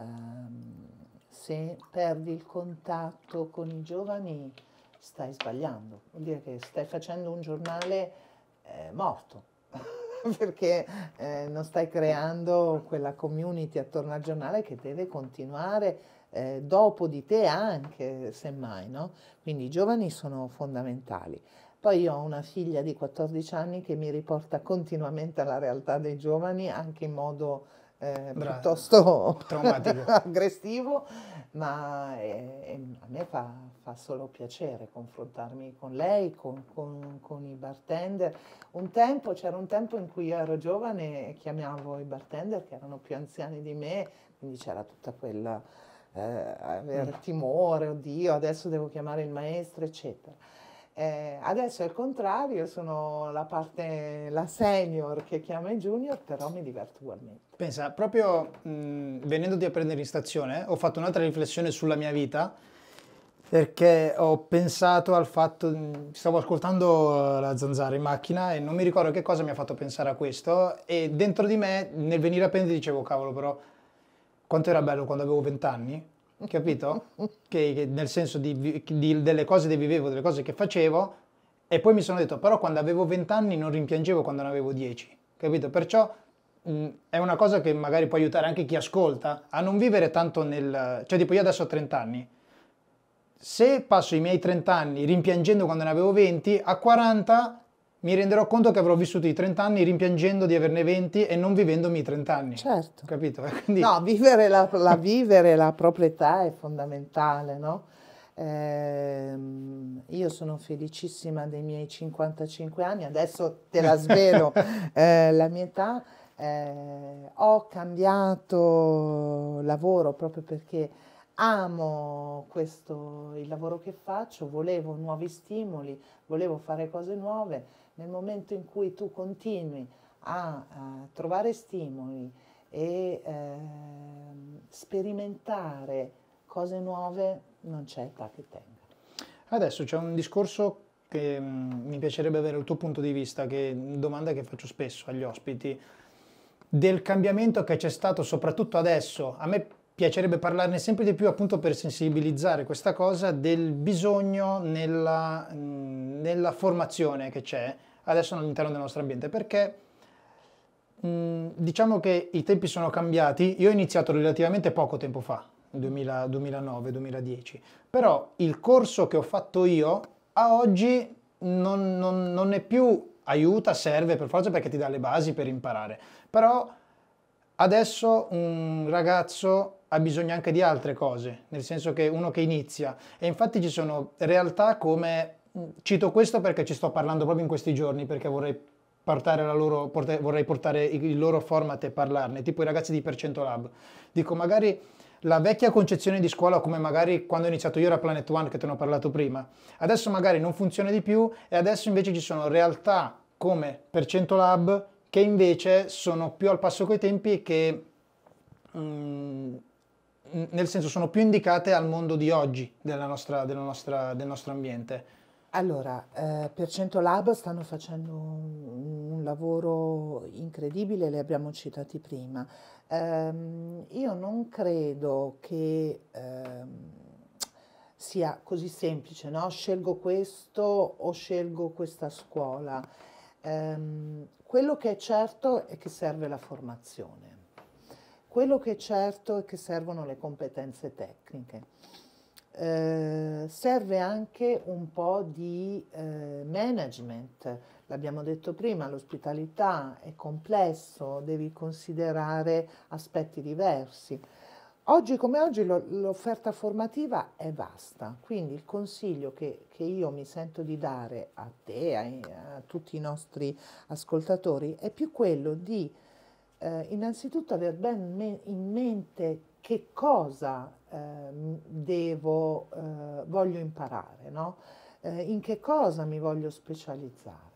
[SPEAKER 1] se perdi il contatto con i giovani stai sbagliando, vuol dire che stai facendo un giornale eh, morto perché eh, non stai creando quella community attorno al giornale che deve continuare eh, dopo di te anche, semmai, no? Quindi i giovani sono fondamentali. Poi io ho una figlia di 14 anni che mi riporta continuamente alla realtà dei giovani anche in modo eh, piuttosto aggressivo, ma eh, a me fa, fa, solo piacere confrontarmi con lei, con, con, con i bartender. Un tempo, c'era un tempo in cui ero giovane e chiamavo i bartender che erano più anziani di me, quindi c'era tutta quella eh, avere mm. timore, oddio, adesso devo chiamare il maestro, eccetera. Eh, adesso è il contrario, sono la parte, la senior che chiama i junior, però mi diverto ugualmente.
[SPEAKER 2] Pensa, proprio mh, venendoti a prendere in stazione, ho fatto un'altra riflessione sulla mia vita, perché ho pensato al fatto, stavo ascoltando eh, la zanzara in macchina e non mi ricordo che cosa mi ha fatto pensare a questo e dentro di me nel venire a prendere dicevo cavolo però quanto era bello quando avevo vent'anni capito? Che, che nel senso di, di, delle cose che vivevo, delle cose che facevo, e poi mi sono detto, però quando avevo 20 anni non rimpiangevo quando ne avevo 10, capito? Perciò mh, è una cosa che magari può aiutare anche chi ascolta a non vivere tanto nel... cioè tipo io adesso ho 30 anni, se passo i miei 30 anni rimpiangendo quando ne avevo 20, a 40 mi renderò conto che avrò vissuto i 30 anni rimpiangendo di averne 20 e non vivendomi i 30 anni. Certo. Capito? Quindi... No,
[SPEAKER 1] vivere la, la, vivere la propria età è fondamentale, no? Eh, io sono felicissima dei miei 55 anni, adesso te la svelo eh, la mia età. Eh, ho cambiato lavoro proprio perché amo questo, il lavoro che faccio, volevo nuovi stimoli, volevo fare cose nuove nel momento in cui tu continui a, a trovare stimoli e eh, sperimentare cose nuove, non c'è età che tenga.
[SPEAKER 2] Adesso c'è un discorso che mm, mi piacerebbe avere il tuo punto di vista, che domanda che faccio spesso agli ospiti, del cambiamento che c'è stato soprattutto adesso. A me piacerebbe parlarne sempre di più appunto per sensibilizzare questa cosa del bisogno nella, nella formazione che c'è adesso all'interno del nostro ambiente perché diciamo che i tempi sono cambiati io ho iniziato relativamente poco tempo fa 2009-2010 però il corso che ho fatto io a oggi non, non, non è più aiuta, serve per forza perché ti dà le basi per imparare però Adesso un ragazzo ha bisogno anche di altre cose, nel senso che uno che inizia. E infatti ci sono realtà come, mm, cito questo perché ci sto parlando proprio in questi giorni, perché vorrei portare, loro, portare, vorrei portare il loro format e parlarne, tipo i ragazzi di Percento Lab. Dico magari la vecchia concezione di scuola come magari quando ho iniziato io era Planet One che te ne ho parlato prima. Adesso magari non funziona di più e adesso invece ci sono realtà come Percento Lab che invece sono più al passo coi tempi e che mh, mm, nel senso sono più indicate al mondo di oggi, della nostra, della nostra, del nostro ambiente?
[SPEAKER 1] Allora, eh, per Centolab stanno facendo un, un, lavoro incredibile, le abbiamo citati prima. Eh, io non credo che eh, sia così semplice, no? scelgo questo o scelgo questa scuola. Ehm, quello che è certo è che serve la formazione quello che è certo è che servono le competenze tecniche. Eh, serve anche un po' di eh, management, l'abbiamo detto prima, l'ospitalità è complesso, devi considerare aspetti diversi. Oggi come oggi lo, l'offerta formativa è vasta, quindi il consiglio che, che io mi sento di dare a te, a, a, tutti i nostri ascoltatori, è più quello di eh, innanzitutto aver ben me in mente che cosa eh, devo, eh, voglio imparare, no? Eh, in che cosa mi voglio specializzare.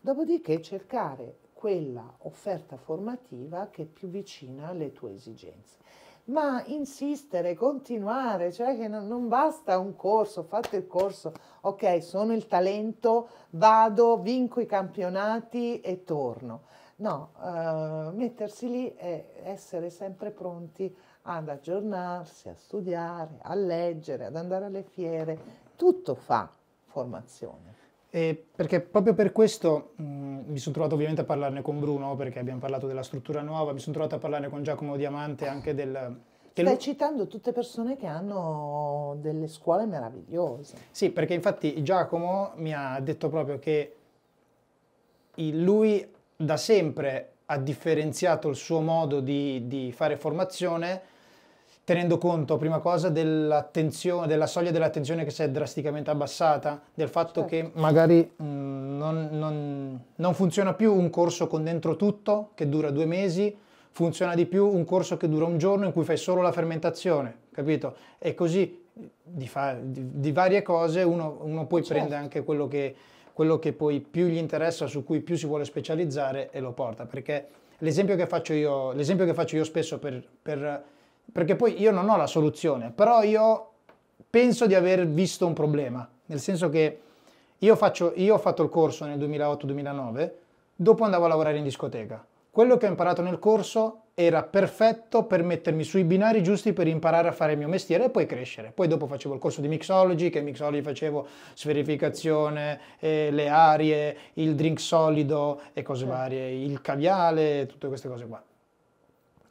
[SPEAKER 1] Dopodiché cercare quella offerta formativa che è più vicina alle tue esigenze. Ma insistere, continuare, cioè che non, non basta un corso, ho fatto il corso, ok, sono il talento, vado, vinco i campionati e torno No, eh, mettersi lì e essere sempre pronti ad aggiornarsi, a studiare, a leggere, ad andare alle fiere, tutto fa formazione.
[SPEAKER 2] E perché proprio per questo mh, mm, mi sono trovato ovviamente a parlarne con Bruno, perché abbiamo parlato della struttura nuova, mi sono trovato a parlarne con Giacomo Diamante anche del, Stai lui...
[SPEAKER 1] citando tutte persone che hanno delle scuole meravigliose.
[SPEAKER 2] Sì, perché infatti Giacomo mi ha detto proprio che lui da sempre ha differenziato il suo modo di, di fare formazione tenendo conto, prima cosa, dell'attenzione, della soglia dell'attenzione che si è drasticamente abbassata, del fatto certo. che magari mh, mm, non, non, non, funziona più un corso con dentro tutto, che dura due mesi, funziona di più un corso che dura un giorno in cui fai solo la fermentazione, capito? E così di, fa, di, di varie cose uno, uno poi certo. prende anche quello che quello che poi più gli interessa, su cui più si vuole specializzare e lo porta. Perché l'esempio che faccio io, che faccio io spesso, per, per, perché poi io non ho la soluzione, però io penso di aver visto un problema, nel senso che io, faccio, io ho fatto il corso nel 2008-2009, dopo andavo a lavorare in discoteca quello che ho imparato nel corso era perfetto per mettermi sui binari giusti per imparare a fare il mio mestiere e poi crescere. Poi dopo facevo il corso di mixology, che in mixology facevo sferificazione, eh, le arie, il drink solido e cose varie, il caviale, tutte queste cose qua.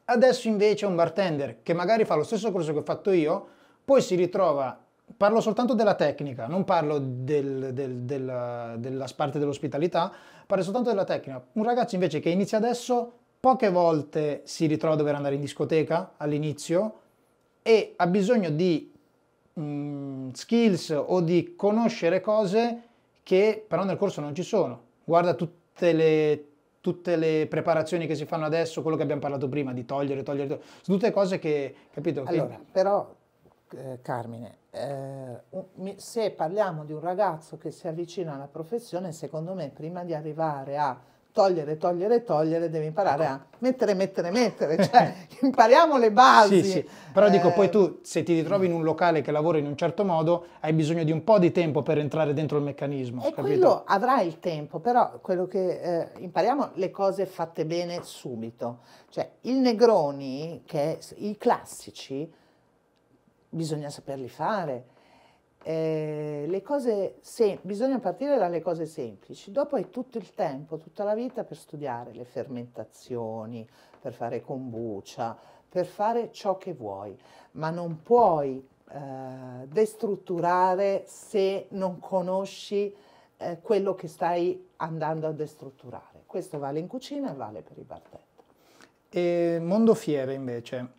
[SPEAKER 2] Adesso invece un bartender che magari fa lo stesso corso che ho fatto io, poi si ritrova parlo soltanto della tecnica, non parlo del, del, della, della parte dell'ospitalità, parlo soltanto della tecnica. Un ragazzo invece che inizia adesso, poche volte si ritrova a dover andare in discoteca all'inizio e ha bisogno di mh, mm, skills o di conoscere cose che però nel corso non ci sono. Guarda tutte le tutte le preparazioni che si fanno adesso, quello che abbiamo parlato prima, di togliere, togliere, togliere. sono tutte cose che, capito? Allora, che...
[SPEAKER 1] però, eh, Carmine, eh, se parliamo di un ragazzo che si avvicina alla professione, secondo me prima di arrivare a togliere, togliere, togliere, devi imparare ecco. a mettere, mettere, mettere, cioè impariamo le basi. Sì, sì. Però eh... dico, poi eh,
[SPEAKER 2] tu se ti ritrovi in un locale che lavora in un certo modo, hai bisogno di un po' di tempo per entrare dentro il meccanismo. E capito? quello
[SPEAKER 1] avrai il tempo, però quello che eh, impariamo le cose fatte bene subito. Cioè il Negroni, che i classici, bisogna saperli fare. Eh, cose, se, bisogna partire dalle cose semplici, dopo hai tutto il tempo, tutta la vita per studiare le fermentazioni, per fare kombucha, per fare ciò che vuoi, ma non puoi eh, destrutturare se non conosci eh, quello che stai andando a destrutturare. Questo vale in cucina e vale per i bartender.
[SPEAKER 2] E mondo fiere invece,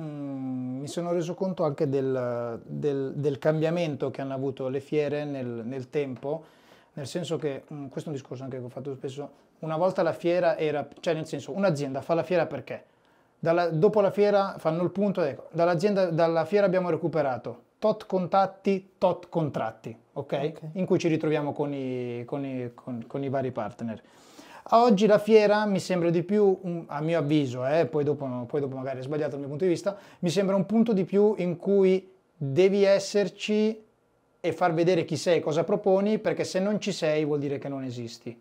[SPEAKER 2] Mm, mi sono reso conto anche del, del, del, cambiamento che hanno avuto le fiere nel, nel tempo, nel senso che, mh, mm, questo è un discorso anche che ho fatto spesso, una volta la fiera era, cioè nel senso un'azienda fa la fiera perché? Dalla, dopo la fiera fanno il punto, ecco, dalla fiera abbiamo recuperato tot contatti, tot contratti, ok? In cui ci ritroviamo con i, con i, con, con i vari partner. Oggi la fiera mi sembra di più, a mio avviso, eh, poi, dopo, poi dopo magari è sbagliato dal mio punto di vista, mi sembra un punto di più in cui devi esserci e far vedere chi sei, cosa proponi, perché se non ci sei vuol dire che non esisti.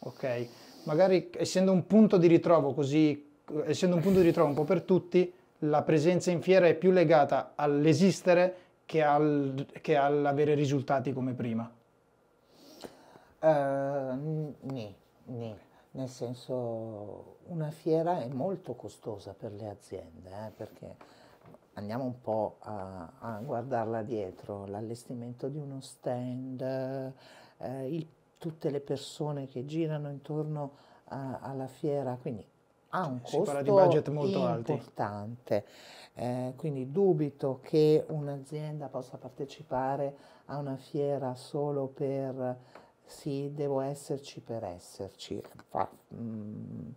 [SPEAKER 2] Ok? Magari essendo un punto di ritrovo così, essendo un punto di ritrovo un po' per tutti, la presenza in fiera è più legata all'esistere che, al, che all'avere risultati come prima.
[SPEAKER 1] Uh, n- nel senso una fiera è molto costosa per le aziende, eh, perché andiamo un po' a, a, guardarla dietro, l'allestimento di uno stand, eh, il, tutte le persone che girano intorno a, alla fiera, quindi ha un si costo di budget molto importante. Eh, quindi dubito che un'azienda possa partecipare a una fiera solo per sì, devo esserci per esserci, fa, mh, mm,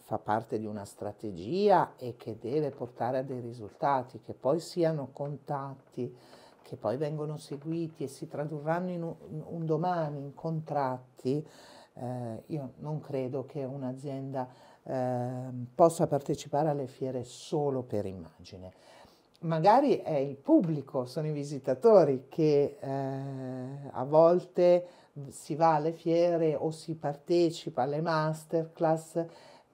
[SPEAKER 1] fa, parte di una strategia e che deve portare a dei risultati, che poi siano contatti, che poi vengono seguiti e si tradurranno in un, un domani in contratti. Eh, io non credo che un'azienda eh, possa partecipare alle fiere solo per immagine. Magari è il pubblico, sono i visitatori che eh, a volte si va alle fiere o si partecipa alle masterclass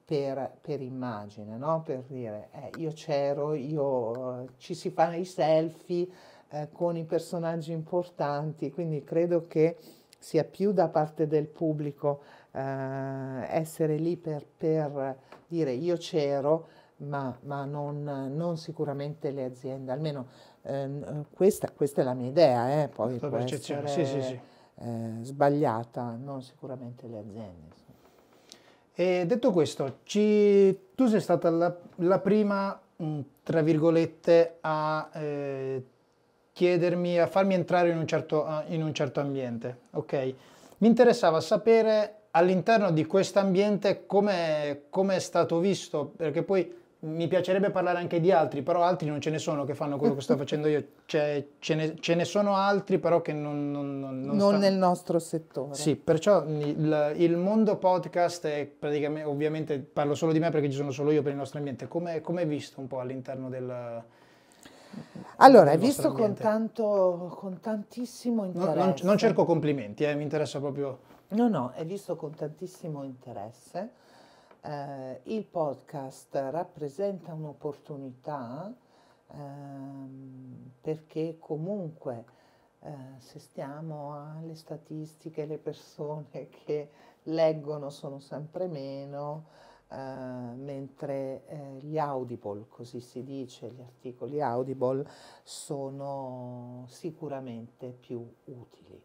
[SPEAKER 1] per, per immagine, no? per dire eh, io c'ero, io, eh, ci si fa i selfie eh, con i personaggi importanti, quindi credo che sia più da parte del pubblico eh, essere lì per, per, dire io c'ero, ma, ma non, non, sicuramente le aziende, almeno eh, questa, questa, è la mia idea, eh, poi la percezione, essere, sì, sì, sì eh, sbagliata, non sicuramente le aziende. E detto questo, ci,
[SPEAKER 2] tu sei stata la, la prima, mm, tra virgolette, a eh, chiedermi, a farmi entrare in un certo, in un certo ambiente, ok? Mi interessava sapere all'interno di questo ambiente come è stato visto, perché poi mi piacerebbe parlare anche di altri, però altri non ce ne sono che fanno quello che sto facendo io, cioè, ce, ne, ce, ne, sono altri però che non... Non, non, non, non sta... nel
[SPEAKER 1] nostro settore. Sì,
[SPEAKER 2] perciò il, il, mondo podcast è praticamente, ovviamente parlo solo di me perché ci sono solo io per il nostro ambiente, come è visto un po' all'interno del...
[SPEAKER 1] Allora, è visto con, tanto, con tantissimo interesse. Non, non cerco complimenti, eh, mi interessa proprio... No, no, è visto con tantissimo interesse eh, il podcast rappresenta un'opportunità ehm, perché comunque eh, se stiamo alle statistiche le persone che leggono sono sempre meno, eh, mentre eh, gli audible, così si dice, gli articoli audible sono sicuramente più utili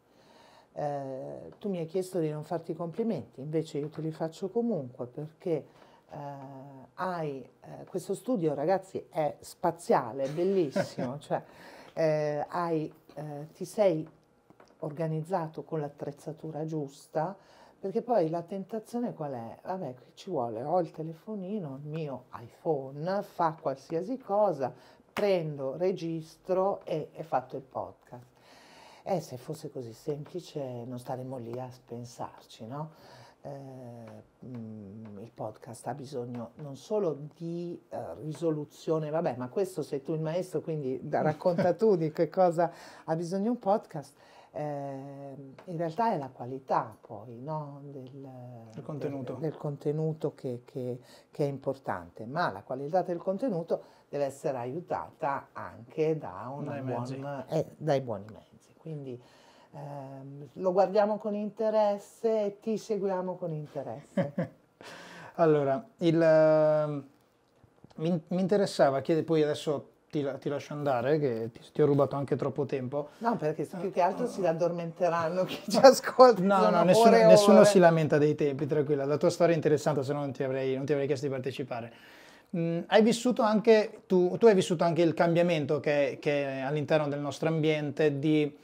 [SPEAKER 1] eh, tu mi hai chiesto di non farti complimenti, invece io te li faccio comunque perché eh, hai eh, questo studio, ragazzi, è spaziale, è bellissimo, cioè eh, hai, eh, ti sei organizzato con l'attrezzatura giusta, perché poi la tentazione qual è? Vabbè, qui ci vuole, ho il telefonino, il mio iPhone, fa qualsiasi cosa, prendo, registro e è fatto il podcast. Eh, se fosse così semplice non staremmo lì a pensarci, no? Eh, mm, il podcast ha bisogno non solo di eh, risoluzione, vabbè, ma questo sei tu il maestro, quindi da, racconta tu di che cosa ha bisogno un podcast eh, in realtà è la qualità poi no? del, del, contenuto, del, del contenuto che, che, che, è importante, ma la qualità del contenuto deve essere aiutata anche da dai, buon, mezzi. Eh, dai, buoni mezzi. Quindi ehm, lo guardiamo con interesse e ti seguiamo con interesse.
[SPEAKER 2] allora, il, uh, mi, mi, interessava chiedere poi adesso ti, ti, lascio andare, che ti, ti, ho rubato anche troppo tempo.
[SPEAKER 1] No, perché eh. più che altro si addormenteranno chi ci ascolta. No, no, nessuno, ore, nessuno ore. si
[SPEAKER 2] lamenta dei tempi, tranquilla. La tua storia è interessante, se no non ti avrei, non ti avrei chiesto di partecipare. Mm, hai vissuto anche, tu, tu, hai vissuto anche il cambiamento che, che all'interno del nostro ambiente di...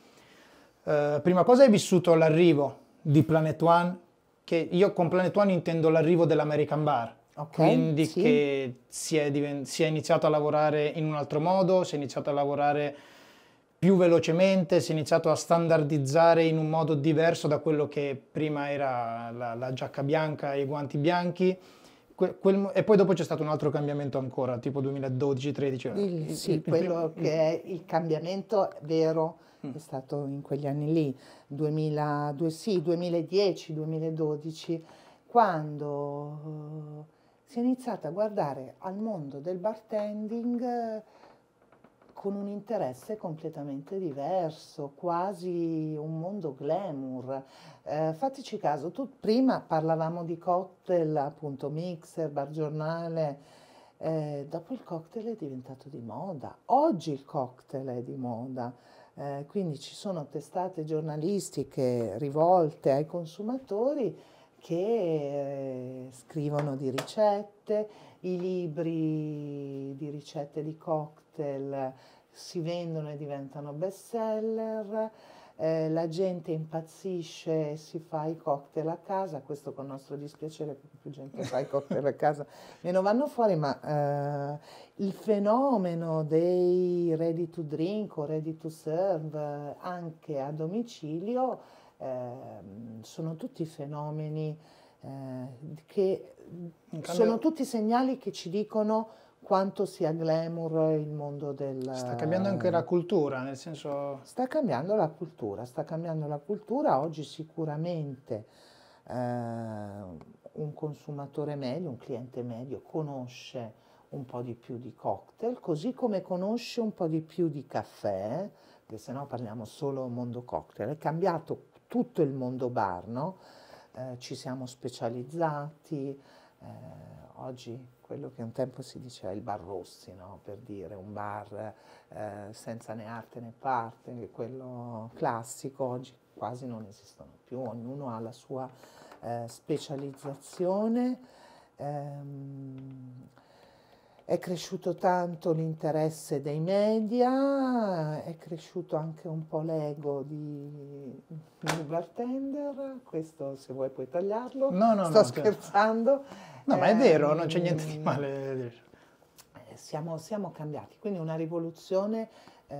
[SPEAKER 2] Eh, prima cosa hai vissuto l'arrivo di Planet One, che io con Planet One intendo l'arrivo dell'American Bar Okay, Quindi sì. che si è, diven- si è, iniziato a lavorare in un altro modo, si è iniziato a lavorare più velocemente, si è iniziato a standardizzare in un modo diverso da quello che prima era la, la giacca bianca e i guanti bianchi. Que- quel, e poi dopo c'è stato un altro cambiamento ancora, tipo 2012-13. Sì, quello
[SPEAKER 1] che è il cambiamento vero mm. è stato in quegli anni lì, 2000, sì, 2010-2012, quando... Uh, si è iniziata a guardare al mondo del bartending eh, con un interesse completamente diverso, quasi un mondo glamour. Eh, fateci caso, tu prima parlavamo di cocktail, appunto mixer, bar giornale, eh, dopo il cocktail è diventato di moda, oggi il cocktail è di moda, eh, quindi ci sono testate giornalistiche rivolte ai consumatori che eh, scrivono di ricette, i libri di ricette di cocktail si vendono e diventano best seller, eh, la gente impazzisce, e si fa i cocktail a casa, questo con nostro dispiacere perché più gente fa i cocktail a casa, meno vanno fuori, ma eh, il fenomeno dei ready to drink o ready to serve eh, anche a domicilio Ehm, sono tutti fenomeni eh, che cambio... sono tutti segnali che ci dicono quanto sia glamour il mondo del... Sta cambiando anche la cultura, nel senso... Sta cambiando la cultura, sta cambiando la cultura, oggi sicuramente eh, un consumatore medio, un cliente medio conosce un po' di più di cocktail, così come conosce un po' di più di caffè, perché se no parliamo solo mondo cocktail, è cambiato tutto il mondo bar, no? eh, ci siamo specializzati, eh, oggi quello che un tempo si diceva il bar Rossi, no? per dire un bar eh, senza né arte né parte, quello classico, oggi quasi non esistono più, ognuno ha la sua eh, specializzazione. Ehm, è cresciuto tanto l'interesse dei media, è cresciuto anche un po' l'ego di, di bartender, questo se vuoi puoi tagliarlo, no, no, sto no, cioè- scherzando. No, eh, ma è vero, ehm, non c'è niente di male. Eh, siamo, siamo cambiati, quindi una rivoluzione eh,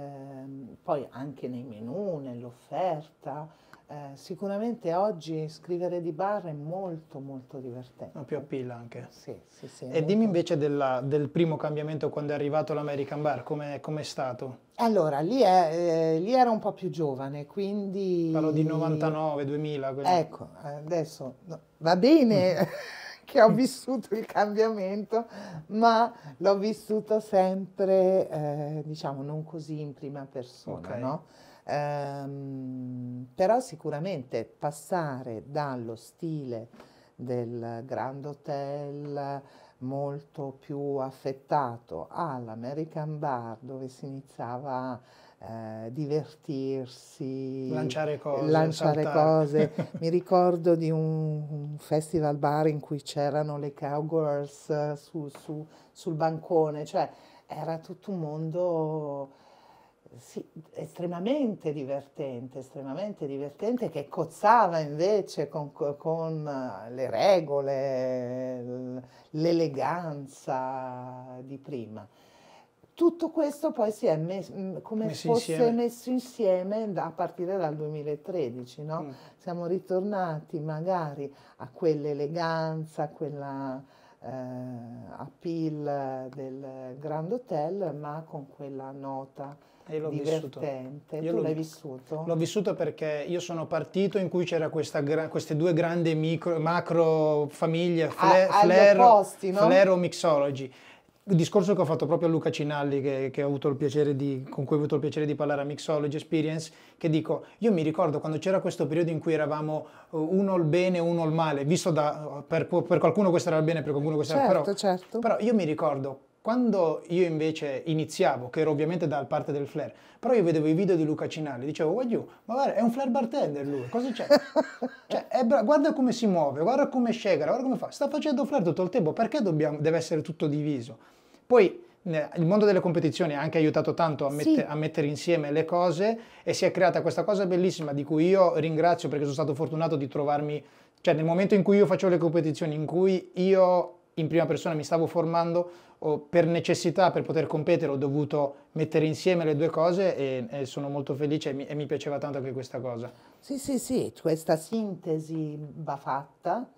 [SPEAKER 1] poi anche nei menu, nell'offerta. Eh, sicuramente oggi scrivere di bar è molto molto divertente. No, ah, più
[SPEAKER 2] appilla anche. Sì, sì, sì. E dimmi invece della, del primo cambiamento quando è arrivato l'American Bar, come è stato?
[SPEAKER 1] Allora, lì, è, eh, lì, era un po' più giovane, quindi... Parlo di 99, 2000. Quindi... Ecco, adesso no, va bene mm. che ho vissuto il cambiamento, ma l'ho vissuto sempre, eh, diciamo, non così in prima persona, okay. no? Ehm, però sicuramente passare dallo stile del Grand Hotel molto più affettato all'American Bar dove si iniziava a eh, divertirsi, lanciare cose. Lanciare cose. Mi ricordo di un, un, festival bar in cui c'erano le cowgirls eh, su, su, sul bancone, cioè era tutto un mondo sì, estremamente divertente, estremamente divertente, che cozzava invece con, con eh, le regole, l'eleganza di prima. Tutto questo poi si è messo, mm, come messo fosse insieme. messo insieme a partire dal 2013, no? mm. Siamo ritornati magari a quell'eleganza, a quella eh, appeal del Grand Hotel, ma con quella nota io divertente. Vissuto. Io tu l'hai vissuto? L'ho
[SPEAKER 2] vissuto perché io sono partito in cui c'era queste due grandi micro, macro famiglie, Flair o no? Mixology il discorso che ho fatto proprio a Luca Cinalli, che, che di, con cui ho avuto il piacere di parlare a Mixology Experience, che dico, io mi ricordo quando c'era questo periodo in cui eravamo eh, uno il bene e uno il male, visto da, per, per, qualcuno questo era il bene, per qualcuno questo certo, era il male, certo, però, certo. però io mi ricordo quando io invece iniziavo, che ero ovviamente dalla parte del flair, però io vedevo i video di Luca Cinalli, dicevo, guagliù, ma guarda, è un flair bartender lui, cosa c'è? cioè, bra- guarda come si muove, guarda come shakera, guarda come fa, sta facendo flair tutto il tempo, perché dobbiamo, deve essere tutto diviso? Poi il mondo delle competizioni ha anche aiutato tanto a, mette, sì. a, mettere insieme le cose e si è creata questa cosa bellissima di cui io ringrazio perché sono stato fortunato di trovarmi, cioè nel momento in cui io faccio le competizioni, in cui io in prima persona mi stavo formando o per necessità, per poter competere, ho dovuto mettere insieme le due cose e, e sono molto felice e mi, e mi, piaceva tanto anche questa cosa.
[SPEAKER 1] Sì, sì, sì, questa sintesi va fatta.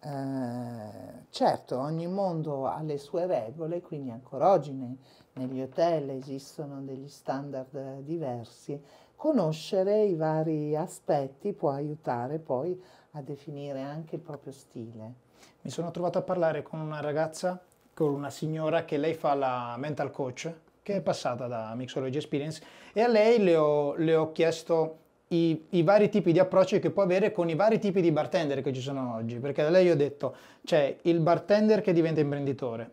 [SPEAKER 1] Eh, certo, ogni mondo ha le sue regole, quindi ancora oggi nei, negli hotel esistono degli standard diversi. Conoscere i vari aspetti può aiutare poi a definire anche il proprio stile mi sono trovato a parlare con una ragazza, con
[SPEAKER 2] una signora che lei fa la mental coach, che è passata da Mixology Experience, e a lei le ho, le ho chiesto i, i, vari tipi di approcci che può avere con i vari tipi di bartender che ci sono oggi. Perché da lei ho detto c'è il bartender che diventa imprenditore,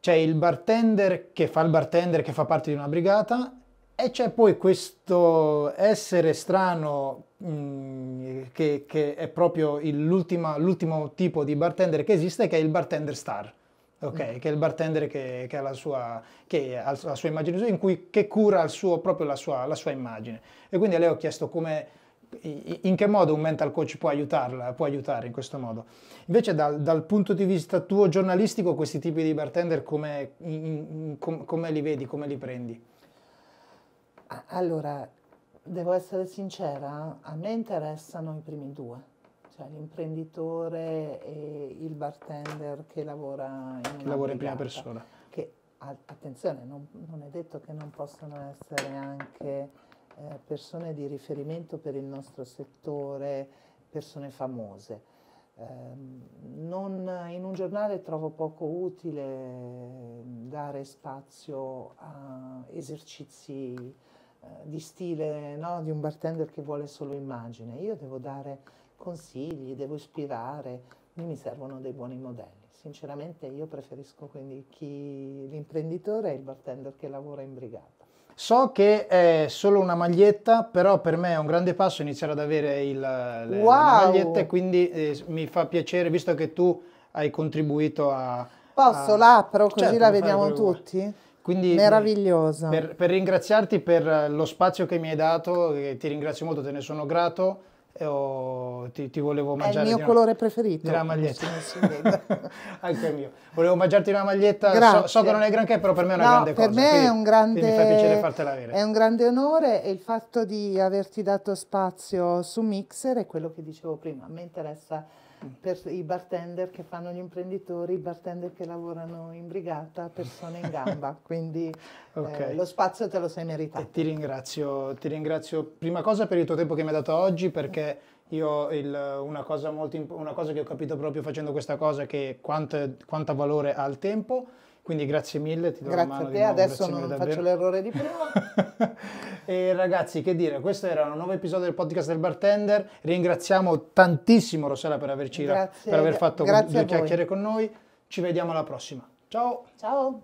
[SPEAKER 2] c'è il bartender che fa il bartender che fa parte di una brigata e c'è poi questo essere strano mm, che, che, è proprio l'ultimo tipo di bartender che esiste, che è il bartender star. Okay, mm. che è il bartender che, che ha la sua, ha la sua immagine, in cui, che cura suo, proprio la sua, la sua, immagine. E quindi a lei ho chiesto come, in che modo un mental coach può aiutarla, può aiutare in questo modo. Invece dal, dal punto di vista tuo giornalistico, questi tipi di bartender come, in, in, com, come li vedi, come li prendi?
[SPEAKER 1] Allora, devo essere sincera, a me interessano i primi due, cioè l'imprenditore e il bartender che lavora in, che lavora in prima persona. Che, attenzione, non, non, è detto che non possano essere anche eh, persone di riferimento per il nostro settore, persone famose. Ehm, non, in un giornale trovo poco utile eh, dare spazio a esercizi eh, di stile no? di un bartender che vuole solo immagine. Io devo dare consigli, devo ispirare, mi servono dei buoni modelli. Sinceramente io preferisco quindi chi l'imprenditore e il bartender che lavora in brigata.
[SPEAKER 2] So che è solo una maglietta, però per me è un grande passo iniziare ad avere il, le, wow. magliette, quindi eh, mi fa piacere, visto che tu hai contribuito a... Posso a... l'apro
[SPEAKER 1] così certo, la vediamo tutti? Quindi, Meravigliosa. Per,
[SPEAKER 2] per, ringraziarti per lo spazio che mi hai dato, eh, ti ringrazio molto, te ne sono grato. Ti, ti, volevo mangiare. È il mio colore
[SPEAKER 1] preferito. Della maglietta.
[SPEAKER 2] Anche il mio. Volevo mangiarti una maglietta. So, so, che non è granché, però per me è una no, grande per cosa. Per me è un grande. Mi fa piacere fartela avere.
[SPEAKER 1] È un grande onore e il fatto di averti dato spazio su Mixer è quello che dicevo prima. A me interessa per i bartender che fanno gli imprenditori, i bartender che lavorano in brigata, persone in gamba, quindi eh, okay. eh, lo spazio te lo sei meritato. E ti
[SPEAKER 2] ringrazio, ti ringrazio prima cosa per il tuo tempo che mi hai dato oggi perché io il, una, cosa molto, una cosa che ho capito proprio facendo questa cosa è che quanto, quanto valore ha il tempo quindi grazie mille, ti do grazie a te, adesso non davvero. faccio
[SPEAKER 1] l'errore di prima.
[SPEAKER 2] e ragazzi, che dire, questo era un nuovo episodio del podcast del bartender. Ringraziamo tantissimo Rossella per, averci, grazie, per aver fatto due chiacchiere con noi. Ci vediamo alla prossima. Ciao. Ciao.